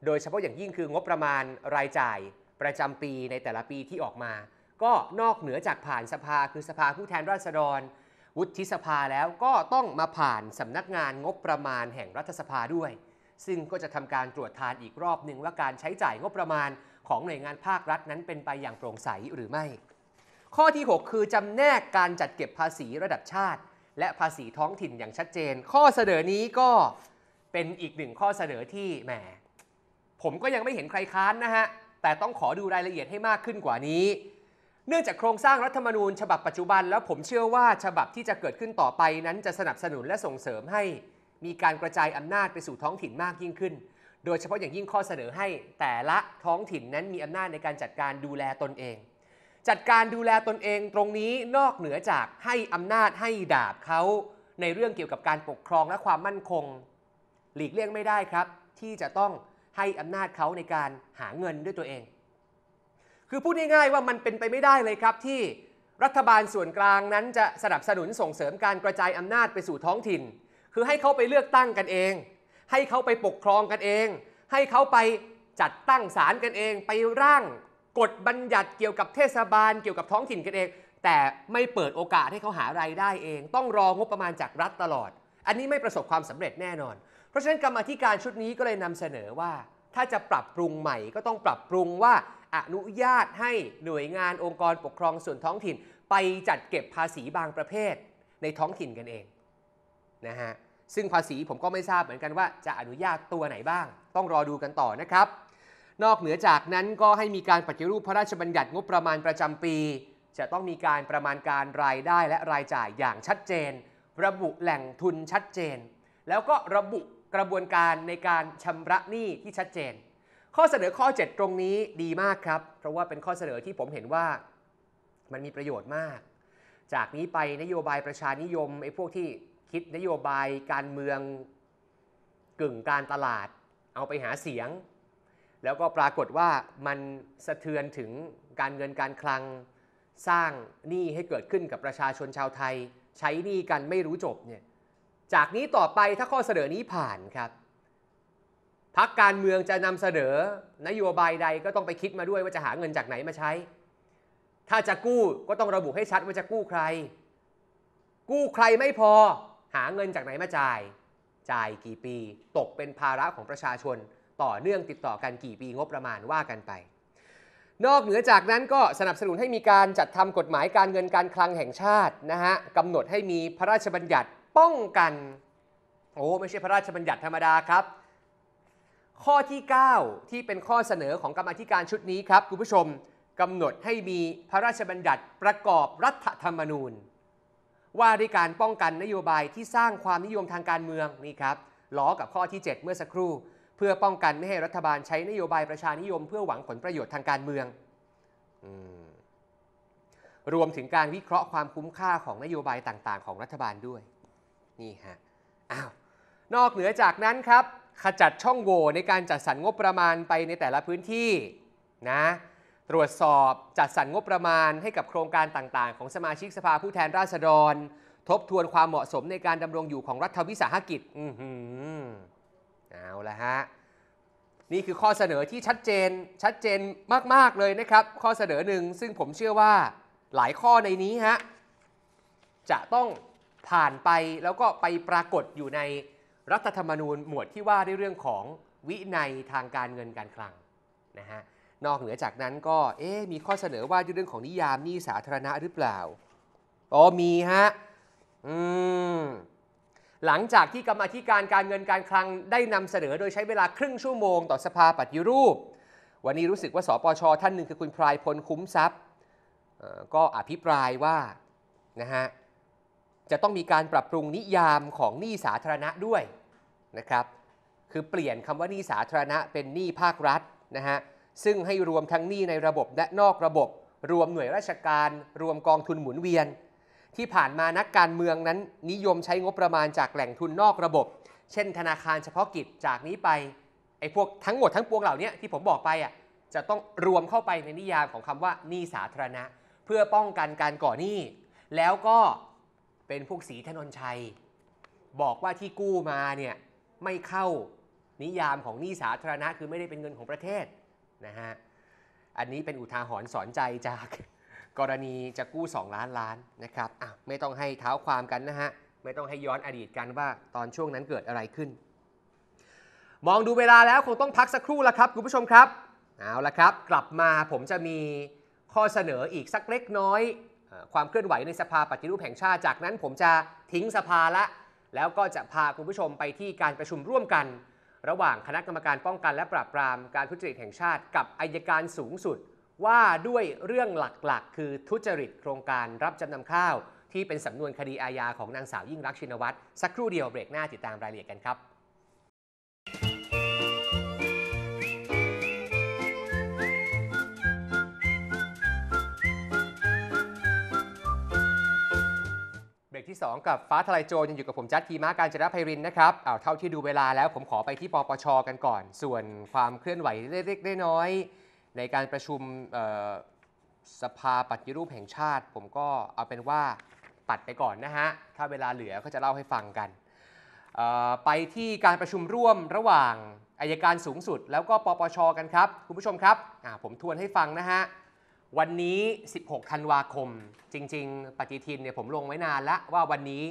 โดยเฉพาะอย่างยิ่งคืองบประมาณรายจ่ายประจำปีในแต่ละปีที่ออกมา ก็นอกเหนือจากผ่านสภาคือสภาผู้แทนราษฎร วุฒิสภาแล้วก็ต้องมาผ่านสำนักงานงบประมาณแห่งรัฐสภาด้วย ซึ่งก็จะทำการตรวจทานอีกรอบหนึ่งว่าการใช้จ่ายงบประมาณของหน่วยงานภาครัฐนั้นเป็นไปอย่างโปร่งใสหรือไม่ข้อที่ 6 คือจำแนกการจัดเก็บภาษีระดับชาติ และภาษีท้องถิ่นอย่างชัดเจน ข้อเสนอนี้ก็เป็นอีกหนึ่งข้อเสนอที่แหมผมก็ยังไม่เห็นใครค้านนะฮะ แต่ต้องขอดูรายละเอียดให้มากขึ้นกว่านี้ เนื่องจากโครงสร้างรัฐธรรมนูญ ฉบับปัจจุบัน แล้วผมเชื่อว่าฉบับที่จะเกิดขึ้นต่อไปนั้นจะสนับสนุนและส่งเสริมให้มีการกระจายอำนาจไปสู่ท้องถิ่นมากยิ่งขึ้น โดยเฉพาะอย่างยิ่งข้อเสนอให้แต่ละท้องถิ่นนั้นมีอำนาจในการจัดการดูแลตนเองจัดการดูแลตนเองตรงนี้นอกเหนือจากให้อำนาจให้ดาบเขาในเรื่องเกี่ยวกับการปกครองและความมั่นคง หลีกเลี่ยงไม่ได้ครับ ที่จะต้องให้อำนาจเขาในการหาเงินด้วยตัวเอง คือพูดง่ายๆว่ามันเป็นไปไม่ได้เลยครับ ที่รัฐบาลส่วนกลางนั้นจะสนับสนุนส่งเสริมการกระจายอำนาจไปสู่ท้องถิ่น คือให้เขาไปเลือกตั้งกันเอง ให้เขาไปปกครองกันเอง ให้เขาไปจัดตั้งศาลกันเองไปร่างกฎบัญญัติเกี่ยวกับเทศบาลเกี่ยวกับท้องถิ่นกันเอง แต่ไม่เปิดโอกาสให้เขาหารายได้เอง ต้องรองบประมาณจากรัฐตลอด อันนี้ไม่ประสบความสำเร็จแน่นอน เพราะฉะนั้นกรรมธิการชุดนี้ก็เลยนำเสนอว่า ถ้าจะปรับปรุงใหม่ก็ต้องปรับปรุงว่า อนุญาตให้หน่วยงานองค์กรปกครองส่วนท้องถิ่น ไปจัดเก็บภาษีบางประเภทในท้องถิ่นกันเองนะฮะซึ่งภาษีผมก็ไม่ทราบเหมือนกันว่าจะอนุญาตตัวไหนบ้างต้องรอดูกันต่อนะครับนอกเหนือจากนั้นก็ให้มีการปฏิรูปพระราชบัญญัติงบประมาณประจำปี จะต้องมีการประมาณการรายได้และรายจ่ายอย่างชัดเจน ระบุแหล่งทุนชัดเจน แล้วก็ระบุกระบวนการในการชำระหนี้ที่ชัดเจน ข้อเสนอข้อ 7 ตรงนี้ดีมากครับ เพราะว่าเป็นข้อเสนอที่ผมเห็นว่ามันมีประโยชน์มาก จากนี้ไปนโยบายประชานิยมไอ้พวกที่คิดนโยบายการเมืองกึ่งการตลาดเอาไปหาเสียงแล้วก็ปรากฏว่ามันสะเทือนถึงการเงินการคลัง สร้างหนี้ให้เกิดขึ้นกับประชาชนชาวไทย ใช้หนี้กันไม่รู้จบเนี่ยจากนี้ต่อไปถ้าข้อเสนอนี้ผ่านครับพักการเมืองจะนำเสนอนโยบายใดก็ต้องไปคิดมาด้วยว่าจะหาเงินจากไหนมาใช้ ถ้าจะกู้ก็ต้องระบุให้ชัดว่าจะกู้ใคร กู้ใครไม่พอหาเงินจากไหนมาจ่าย จ่ายกี่ปี ตกเป็นภาระของประชาชนต่อเนื่องติดต่อกันกี่ปีงบประมาณว่ากันไป นอกเหนือจากนั้นก็สนับสนุนให้มีการจัดทำกฎหมายการเงินการคลังแห่งชาตินะฮะกำหนดให้มีพระราชบัญญัติป้องกันโอ้ไม่ใช่พระราชบัญญัติธรรมดาครับ ข้อที่ 9 ที่เป็นข้อเสนอของกรรมธิการชุดนี้ครับคุณผู้ชมกำหนดให้มีพระราชบัญญัติประกอบรัฐธรรมนูญ ว่าด้วยการป้องกันนโยบายที่สร้างความนิยมทางการเมืองนี่ครับล้อกับข้อที่ 7 เมื่อสักครู่พื่อป้องกันไม่ให้รัฐบาลใช้นโยบายประชานิยม เพื่อหวังผลประโยชน์ทางการเมือง รวมถึงการวิเคราะห์ความคุ้มค่าของนโยบายต่าง ๆ ของรัฐบาลด้วย นี่ฮะ อ้าว นอกเหนือจากนั้นครับ ขจัดช่องโหว่ในการจัดสรรงบประมาณไปในแต่ละพื้นที่นะ ตรวจสอบจัดสรรงบประมาณให้กับโครงการต่าง ๆ ของสมาชิกสภาผู้แทนราษฎร ทบทวนความเหมาะสมในการดำรงอยู่ของรัฐวิสาหกิจ อืเอาละฮะนี่คือข้อเสนอที่ชัดเจนชัดเจนมาก ๆ เลยนะครับ ข้อเสนอหนึ่งซึ่งผมเชื่อว่าหลายข้อในนี้ฮะจะต้องผ่านไปแล้วก็ไปปรากฏอยู่ในรัฐธรรมนูญหมวดที่ว่าด้วยเรื่องของวินัยทางการเงินการคลังนะฮะนอกเหนือจากนั้นก็เอ๊มีข้อเสนอว่าด้วยเรื่องของนิยามนี่สาธารณะหรือเปล่าอ๋อมีฮะอืมหลังจากที่กรรมธิการการเงินการคลังได้นำเสนอโดยใช้เวลาครึ่งชั่วโมงต่อสภาปฏิรูป วันนี้รู้สึกว่าสปชท่านหนึ่งคือคุณพลายพลคุ้มทรัพย์ ก็อภิปรายว่านะฮะจะต้องมีการปรับปรุงนิยามของหนี้สาธารณะด้วยนะครับคือเปลี่ยนคำว่าหนี้สาธารณะเป็นหนี้ภาครัฐนะฮะซึ่งให้รวมทั้งหนี้ในระบบและนอกระบบ รวมหน่วยราชการ รวมกองทุนหมุนเวียนที่ผ่านมานักการเมืองนั้นนิยมใช้งบประมาณจากแหล่งทุนนอกระบบ เช่นธนาคารเฉพาะกิจจากนี้ไปไอ้พวกทั้งหมดทั้งปวงเหล่านี้ที่ผมบอกไปอ่ะจะต้องรวมเข้าไปในนิยามของคำว่าหนี้สาธารณะ เพื่อป้องกันการก่อหนี้แล้วก็เป็นพวกสีถนนชัย บอกว่าที่กู้มาเนี่ยไม่เข้านิยามของหนี้สาธารณะ คือไม่ได้เป็นเงินของประเทศนะฮะอันนี้เป็นอุทาหรณ์สอนใจจากกรณีจะกู้ 2 ล้านล้านนะครับ ไม่ต้องให้เท้าความกันนะฮะ ไม่ต้องให้ย้อนอดีตกันว่าตอนช่วงนั้นเกิดอะไรขึ้น มองดูเวลาแล้วคงต้องพักสักครู่ละครับคุณผู้ชมครับ เอาละครับ กลับมาผมจะมีข้อเสนออีกสักเล็กน้อย ความเคลื่อนไหวในสภาปฏิรูปแห่งชาติ จากนั้นผมจะทิ้งสภาละ แล้วก็จะพาคุณผู้ชมไปที่การประชุมร่วมกัน ระหว่างคณะกรรมการป้องกันและปราบปรามการทุจริตแห่งชาติกับอายการสูงสุดว่าด้วยเรื่องหลัก ๆ คือทุจริตโครงการรับจำนำข้าวที่เป็นสำนวนคดีอาญาของนางสาวยิ่งรักชินวัตร สักครู่เดียวเบรกหน้าติดตามรายละเอียดกันครับ เบรกที่ 2 กับฟ้าทลายโจรยังอยู่กับผมจัดทีมาการจรภไยรินนะครับเอาเท่าที่ดูเวลาแล้วผมขอไปที่ปปช กันก่อน ส่วนความเคลื่อนไหวเล็กๆน้อยในการประชุมสภาปฏิรูปแห่งชาติ ผมก็เอาเป็นว่าตัดไปก่อนนะฮะ ถ้าเวลาเหลือก็จะเล่าให้ฟังกัน ไปที่การประชุมร่วมระหว่างอายการสูงสุดแล้วก็ปปชกันครับ คุณผู้ชมครับผมทวนให้ฟังนะฮะ วันนี้ 16ธันวาคม จริงๆ ปฏิทินเนี่ยผมลงไว้นานละว่าวันนี้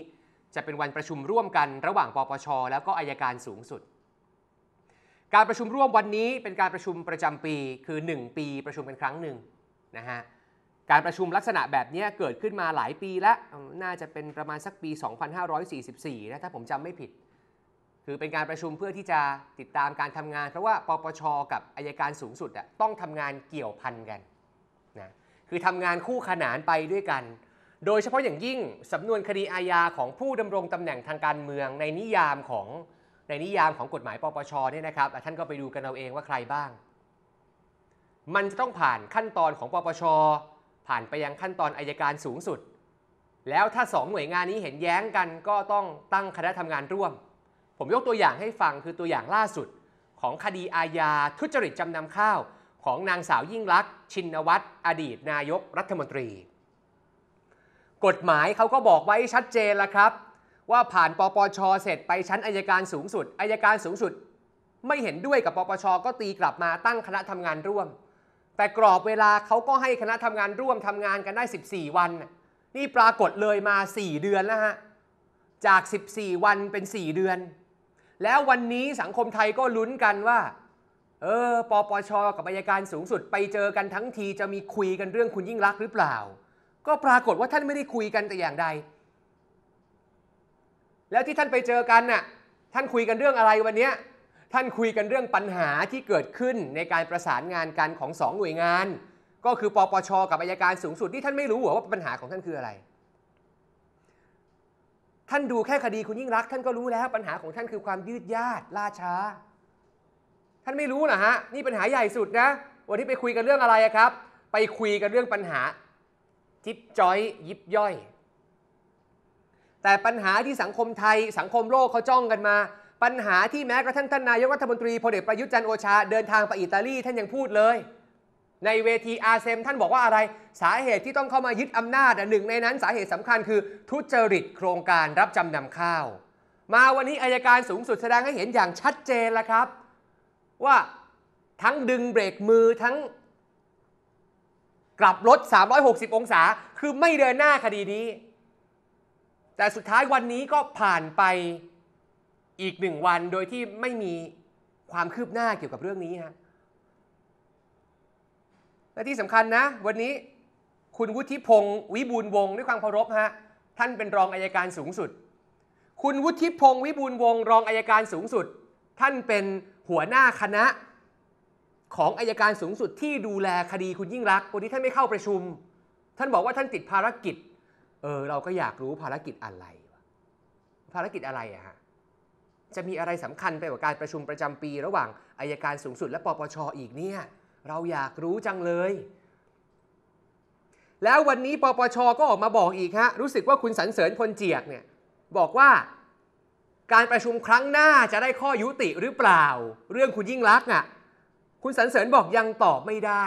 จะเป็นวันประชุมร่วมกันระหว่างปปชแล้วก็อายการสูงสุดการประชุมร่วมวันนี้เป็นการประชุมประจำปีคือ 1 ปีประชุมเป็นครั้งหนึ่งนะฮะการประชุมลักษณะแบบนี้เกิดขึ้นมาหลายปีแล้ว น่าจะเป็นประมาณสักปี 2544นะถ้าผมจำไม่ผิด คือเป็นการประชุมเพื่อที่จะติดตามการทำงาน เพราะว่าปปชกับอายการสูงสุดต้องทำงานเกี่ยวพันกันนะคือทำงานคู่ขนานไปด้วยกัน โดยเฉพาะอย่างยิ่งสำนวนคดีอาญาของผู้ดำรงตำแหน่งทางการเมืองในนิยามของในนิยามของกฎหมายปปช เนี่ยนะครับ ท่านก็ไปดูกันเอาเองว่าใครบ้าง มันจะต้องผ่านขั้นตอนของปปช ผ่านไปยังขั้นตอนอายการสูงสุด แล้วถ้า 2 หน่วยงานนี้เห็นแย้งกันก็ต้องตั้งคณะทำงานร่วม ผมยกตัวอย่างให้ฟังคือตัวอย่างล่าสุด ของคดีอาญา ทุจริตจำนำข้าว ของนางสาวยิ่งลักษณ์ชินวัตรอดีต นายก รัฐมนตรี กฎหมายเขาก็บอกไว้ชัดเจนแล้วครับว่าผ่านปปชเสร็จไปชั้นอายการสูงสุดอายการสูงสุด ไม่เห็นด้วยกับปปชก็ตีกลับมาตั้งคณะทำงานร่วม แต่กรอบเวลาเขาก็ให้คณะทำงานร่วมทำงานกันได้ 14 วันนี่ปรากฏเลยมา 4 เดือนแล้วฮะจาก 14 วันเป็น 4 เดือน แล้ววันนี้สังคมไทยก็ลุ้นกันว่า เออปปช กับอายการสูงสุดไปเจอกันทั้งทีจะมีคุยกันเรื่องคุณยิ่งรักหรือเปล่า ก็ปรากฏว่าท่านไม่ได้คุยกันแต่อย่างใดแล้วที่ท่านไปเจอกันน่ะ ท่านคุยกันเรื่องอะไรวันนี้ ท่านคุยกันเรื่องปัญหาที่เกิดขึ้นในการประสานงานกันของสองหน่วยงาน ก็คือปปชกับอายการสูงสุด ที่ท่านไม่รู้หรอว่าปัญหาของท่านคืออะไร ท่านดูแค่คดีคุณยิ่งรัก ท่านก็รู้แล้วปัญหาของท่านคือความยืดยาดล่าช้า ท่านไม่รู้เหรอฮะ นี่ปัญหาใหญ่สุดนะ วันที่ไปคุยกันเรื่องอะไรครับ ไปคุยกันเรื่องปัญหาจิ๊บจอยยิบย่อยแต่ปัญหาที่สังคมไทยสังคมโลกเขาจ้องกันมา ปัญหาที่แม้กระทั่งท่านนายกรัฐมนตรีพลเอกประยุทธ์จันโอชาเดินทางไปอิตาลี ท่านยังพูดเลย ในเวทีอาเซม ท่านบอกว่าอะไรสาเหตุที่ต้องเข้ามายึดอำนาจหนึ่งในนั้นสาเหตุสำคัญคือทุจริตโครงการรับจำนำข้าว มาวันนี้อายการสูงสุดแสดงให้เห็นอย่างชัดเจนแล้วครับ ว่าทั้งดึงเบรกมือทั้ง กลับรถ 360 องศา คือไม่เดินหน้าคดีนี้แต่สุดท้ายวันนี้ก็ผ่านไปอีกหนึ่งวันโดยที่ไม่มีความคืบหน้าเกี่ยวกับเรื่องนี้ฮะและที่สำคัญนะวันนี้คุณวุฒิพงศ์วิบูลวงศ์ด้วยความเคารพฮะท่านเป็นรองอายการสูงสุด คุณวุฒิพงศ์วิบูลวงศ์รองอายการสูงสุด ท่านเป็นหัวหน้าคณะ ของอายการสูงสุดที่ดูแลคดีคุณยิ่งรักวันนี้ท่านไม่เข้าประชุม ท่านบอกว่าท่านติดภารกิจเออ เราก็อยากรู้ภารกิจอะไร ภารกิจอะไรอะฮะจะมีอะไรสำคัญไปกว่าการประชุมประจำปี ระหว่างอายการสูงสุด และปปชออีกเนี่ย เราอยากรู้จังเลย แล้ววันนี้ปปชก็ออกมาบอกอีกฮะ รู้สึกว่าคุณสรรเสริญพลเจียกเนี่ย บอกว่าการประชุมครั้งหน้าจะได้ข้อยุติหรือเปล่า เรื่องคุณยิ่งรักอะอ่ะคุณสรรเสริญบอกยังตอบไม่ได้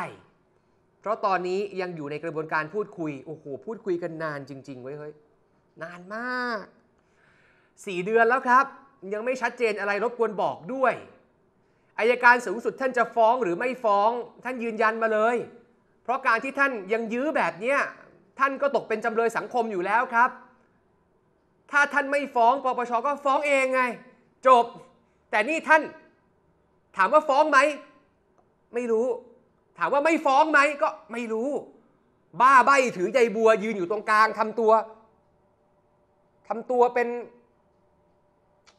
เพราะตอนนี้ยังอยู่ในกระบวนการพูดคุย โอ้โห พูดคุยกันนานจริงๆเว้ยเฮ้ย นานมาก4เดือนแล้วครับ ยังไม่ชัดเจนอะไร รบกวนบอกด้วยอายการสูงสุดท่านจะฟ้องหรือไม่ฟ้อง ท่านยืนยันมาเลย เพราะการที่ท่านยังยื้อแบบเนี้ยท่านก็ตกเป็นจำเลยสังคมอยู่แล้วครับ ถ้าท่านไม่ฟ้อง ปปชก็ฟ้องเองไง จบ แต่นี่ท่าน ถามว่าฟ้องไหม ไม่รู้ามว่าไม่ฟ้องไหมก็ไม่รู้ บ้าใบถือใยบัวยืนอยู่ตรงกลางทำตัวทำตัวเป็น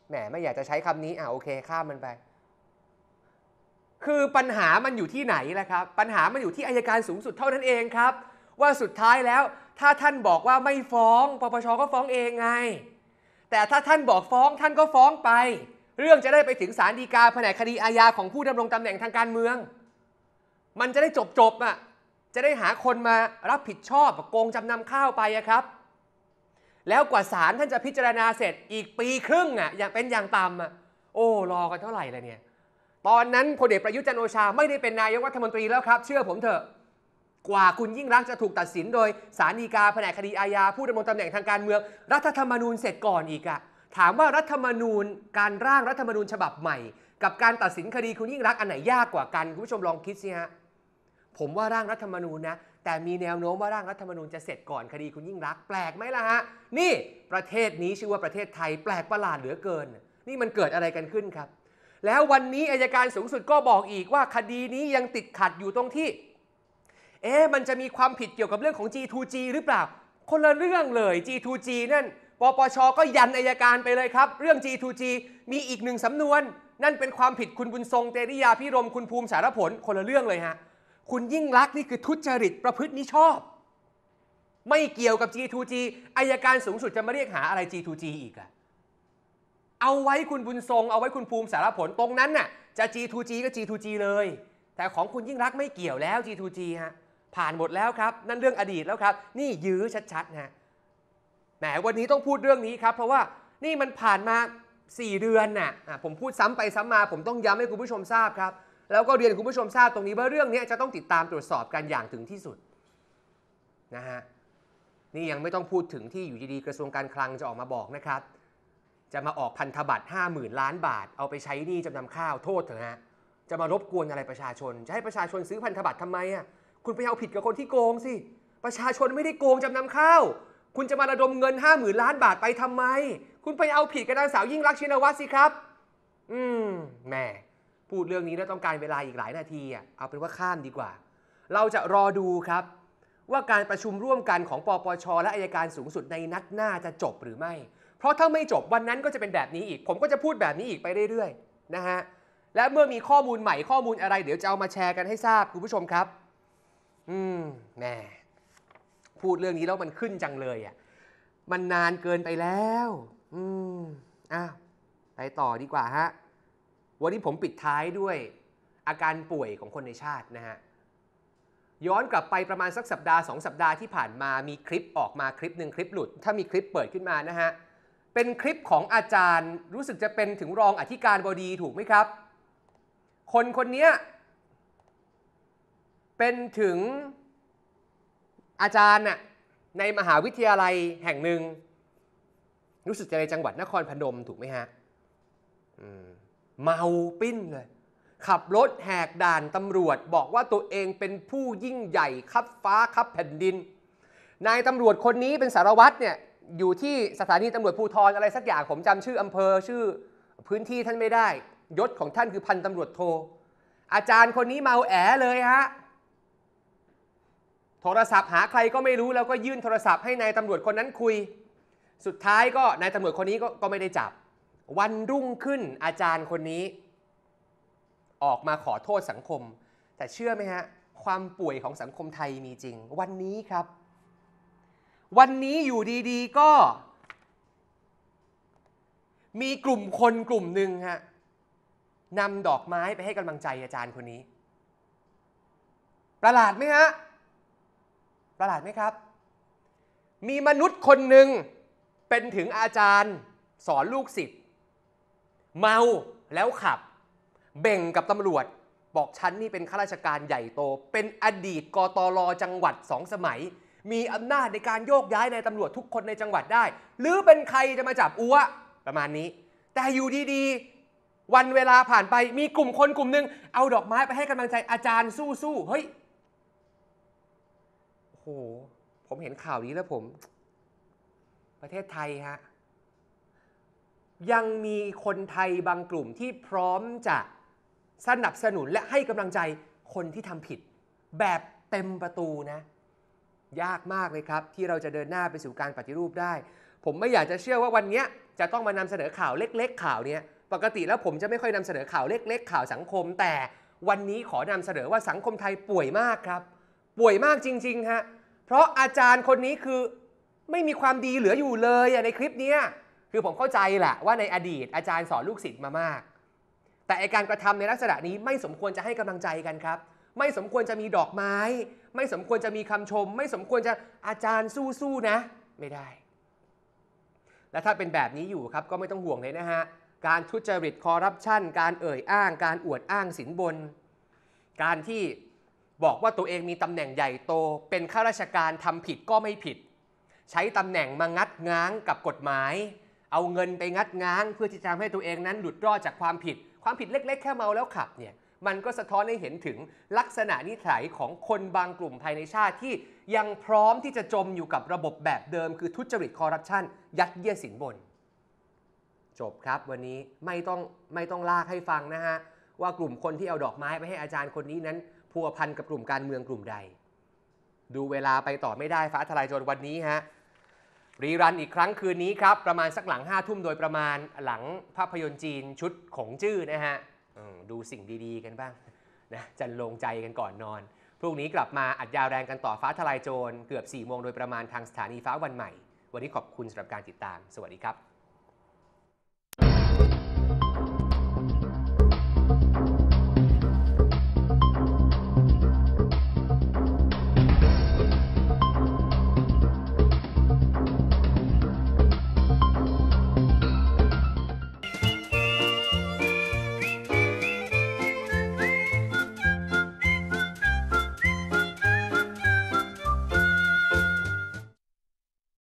แหมไม่อยากจะใช้คำนี้อ่ะโอเคข้ามมันไป คือปัญหามันอยู่ที่ไหนล่ะครับปัญหามันอยู่ที่อายการสูงสุดเท่านั้นเองครับ ว่าสุดท้ายแล้ว ถ้าท่านบอกว่าไม่ฟ้องปปชก็ฟ้องเองไง แต่ถ้าท่านบอกฟ้องท่านก็ฟ้องไป เรื่องจะได้ไปถึงศาลฎีกาแผนคดีอาญาของผู้ดำรงตำแหน่งทางการเมืองมันจะได้จบจบอ่ะ จะได้หาคนมารับผิดชอบโกงจำนำข้าวไปอะครับ แล้วกว่าศาลท่านจะพิจารณาเสร็จอีกปีครึ่งอ่ะอย่างเป็นอย่างต่ำอ่ะ โอ้ รอกันเท่าไหร่เลยเนี่ย ตอนนั้นพลเอกประยุทธ์จันโอชาไม่ได้เป็นนายกรัฐมนตรีแล้วครับ เชื่อผมเถอะ กว่าคุณยิ่งรักจะถูกตัดสินโดยสารีกาแผนกคดีอาญาผู้ดำรงตำแหน่งทางการเมืองรัฐธรรมนูญเสร็จก่อนอีกอะถามว่ารัฐธรรมนูญการร่างรัฐธรรมนูญฉบับใหม่กับการตัดสินคดีคุณยิ่งรักอันไหนยากกว่ากันคุณผู้ชมลองคิดสิฮะผมว่าร่างรัฐธรรมนูญนะ แต่มีแนวโน้มว่าร่างรัฐธรรมนูญจะเสร็จก่อนคดีคุณยิ่งรัก แปลกไหมล่ะฮะ นี่ประเทศนี้ชื่อว่าประเทศไทยแปลกประหลาดเหลือเกิน นี่มันเกิดอะไรกันขึ้นครับ แล้ววันนี้อายการสูงสุดก็บอกอีกว่าคดีนี้ยังติดขัดอยู่ตรงที่ เอ๊ะมันจะมีความผิดเกี่ยวกับเรื่องของ G2G หรือเปล่า คนละเรื่องเลย G2G นั่น ปปชก็ยันอายการไปเลยครับ เรื่อง G2G มีอีกหนึ่งสำนวน นั่นเป็นความผิดคุณบุญทรงเตริยาพิรม คุณภูมิสารผลคนละเรื่องเลยฮะคุณยิ่งรักนี่คือทุจริตประพฤติมิชอบ ไม่เกี่ยวกับ G2G อายการสูงสุดจะมาเรียกหาอะไร G2G อีกอะเอาไว้คุณบุญทรงเอาไว้คุณภูมิสารผลตรงนั้นน่ะจะ G2G ก็ G2G เลย แต่ของคุณยิ่งรักไม่เกี่ยวแล้ว G2G ฮะผ่านหมดแล้วครับนั่นเรื่องอดีตแล้วครับนี่ยื้อชัดๆนะแหมวันนี้ต้องพูดเรื่องนี้ครับ เพราะว่านี่มันผ่านมา 4 เดือนน่ะผมพูดซ้ำไปซ้ำมาผมต้องย้ำให้คุณผู้ชมทราบครับแล้วก็เรียนคุณผู้ชมทราบตรงนี้ว่าเรื่องนี้จะต้องติดตามตรวจสอบกันอย่างถึงที่สุดนะฮะนี่ยังไม่ต้องพูดถึงที่อยู่ดี ๆ กระทรวงการคลังจะออกมาบอกนะครับ จะมาออกพันธบัตร5 0,000ล้านบาท เอาไปใช้หนี้จำนำข้าวโทษเถอะฮะจะมารบกวนอะไรประชาชน จะให้ประชาชนซื้อพันธบัตรทำไมอ่ะคุณไปเอาผิดกับคนที่โกงสิ ประชาชนไม่ได้โกงจำนำข้าวคุณจะมาระดมเงิน5 0,000ล้านบาทไปทำไม คุณไปเอาผิดกับนางสาวยิ่งรักชินวัตรสิครับ อืมแหมพูดเรื่องนี้แล้วต้องการเวลาอีกหลายนาทีอ่ะเอาเป็นว่าข้ามดีกว่า เราจะรอดูครับ ว่าการประชุมร่วมกันของปปช และอายการสูงสุดในนัดหน้าจะจบหรือไม่ เพราะถ้าไม่จบวันนั้นก็จะเป็นแบบนี้อีก ผมก็จะพูดแบบนี้อีกไปเรื่อยๆนะฮะ และเมื่อมีข้อมูลใหม่ข้อมูลอะไร เดี๋ยวจะเอามาแชร์กันให้ทราบคุณผู้ชมครับ อืมแหม พูดเรื่องนี้แล้วมันขึ้นจังเลยอะ่ะ มันนานเกินไปแล้ว อืมอ้าวไปต่อดีกว่าฮะวันนี้ผมปิดท้ายด้วยอาการป่วยของคนในชาตินะฮะย้อนกลับไปประมาณสักสัปดาห์ 2 สัปดาห์ที่ผ่านมามีคลิปออกมาคลิปหนึ่งคลิปหลุด ถ้ามีคลิปเปิดขึ้นมานะฮะเป็นคลิปของอาจารย์รู้สึกจะเป็นถึงรองอธิการบดีถูกไหมครับ คนคนนี้ เป็นถึงอาจารย์น่ะในมหาวิทยาลัยแห่งหนึ่ง รู้สึกจะในจังหวัดนครพนมถูกไหมฮะอืมเมาปิ้นเลย ขับรถแหกด่านตำรวจบอกว่าตัวเองเป็นผู้ยิ่งใหญ่ขับฟ้าขับแผ่นดินนายตำรวจคนนี้เป็นสารวัตรเนี่ยอยู่ที่สถานีตำรวจภูธรอะไรสักอย่าง ผมจำชื่ออำเภอชื่อพื้นที่ท่านไม่ได้ ยศของท่านคือพันตำรวจโท อาจารย์คนนี้เมาแอเลยฮะ โทรศัพท์หาใครก็ไม่รู้แล้วก็ยื่นโทรศัพท์ให้นายตำรวจคนนั้นคุย สุดท้ายก็นายตำรวจคนนี้ก็ก็ไม่ได้จับวันรุ่งขึ้นอาจารย์คนนี้ ออกมาขอโทษสังคม แต่เชื่อไหมฮะ ความป่วยของสังคมไทยมีจริง วันนี้ครับ วันนี้อยู่ดีๆก็ มีกลุ่มคนกลุ่มหนึ่งฮะนำดอกไม้ไปให้กำลังใจอาจารย์คนนี้ ประหลาดไหมฮะ ประหลาดไหมครับ มีมนุษย์คนหนึ่งเป็นถึงอาจารย์ สอนลูกศิษย์เมาแล้วขับเบ่งกับตำรวจบอกฉันนี่เป็นข้าราชการใหญ่โต เป็นอดีตกตรจังหวัดสองสมัย มีอำนาจในการโยกย้ายในตำรวจทุกคนในจังหวัดได้ หรือเป็นใครจะมาจับอัว ประมาณนี้ แต่อยู่ดีๆ วันเวลาผ่านไปมีกลุ่มคนกลุ่มหนึ่งเอาดอกไม้ไปให้กำลังใจอาจารย์สู้ๆ เฮ้ยโอ้โหผมเห็นข่าวนี้แล้วผม ประเทศไทยฮะยังมีคนไทยบางกลุ่มที่พร้อมจะสนับสนุนและให้กำลังใจคนที่ทำผิดแบบเต็มประตูนะยากมากเลยครับที่เราจะเดินหน้าไปสู่การปฏิรูปได้ ผมไม่อยากจะเชื่อว่าวันนี้จะต้องมานำเสนอข่าวเล็ก ๆข่าวเนี้ยปกติแล้วผมจะไม่ค่อยนำเสนอข่าวเล็ก ๆ ข่าวสังคม แต่วันนี้ขอนำเสนอว่าสังคมไทยป่วยมากครับ ป่วยมากจริงๆฮะเพราะอาจารย์คนนี้คือไม่มีความดีเหลืออยู่เลยในคลิปนี้คือผมเข้าใจแหละ ว่าในอดีตอาจารย์สอนลูกศิษย์มามาก แต่ไอการกระทำในลักษณะนี้ไม่สมควรจะให้กำลังใจกันครับ ไม่สมควรจะมีดอกไม้ ไม่สมควรจะมีคำชม ไม่สมควรจะอาจารย์สู้ๆนะ ไม่ได้ และถ้าเป็นแบบนี้อยู่ครับ ก็ไม่ต้องห่วงเลยนะฮะ การทุจริตคอร์รัปชัน การเอ่ยอ้าง การอวดอ้างสินบน การที่บอกว่าตัวเองมีตำแหน่งใหญ่โต เป็นข้าราชการทำผิดก็ไม่ผิด ใช้ตำแหน่งมางัดง้างกับกฎหมายเอาเงินไปงัดง้างเพื่อที่จะทำให้ตัวเองนั้นหลุดรอดจากความผิดความผิดเล็กๆ แค่เมาแล้วขับเนี่ยมันก็สะท้อนให้เห็นถึงลักษณะนิสัยของคนบางกลุ่มภายในชาติที่ยังพร้อมที่จะจมอยู่กับระบบแบบเดิม คือทุจริตคอร์รัปชันยัดเยียดสินบน จบครับวันนี้ไม่ต้องไม่ต้องลากให้ฟังนะฮะ ว่ากลุ่มคนที่เอาดอกไม้ไปให้อาจารย์คนนี้นั้นพัวพันกับกลุ่มการเมืองกลุ่มใด ดูเวลาไปต่อไม่ได้ฟ้าทลายโจรวันนี้ฮะรีรันอีกครั้งคืนนี้ครับ ประมาณสักหลังห้าทุ่มโดยประมาณหลังภาพยนตร์จีนชุดของจื้อนะฮะดูสิ่งดี ๆ กันบ้างนะจันลงใจกันก่อนนอนพรุ่งนี้กลับมาอัดยาวแรงกันต่อฟ้าทลายโจรเกือบ4ี่โมงโดยประมาณทางสถานีฟ้าวันใหม่ วันนี้ขอบคุณสำหรับการติดตามสวัสดีครับ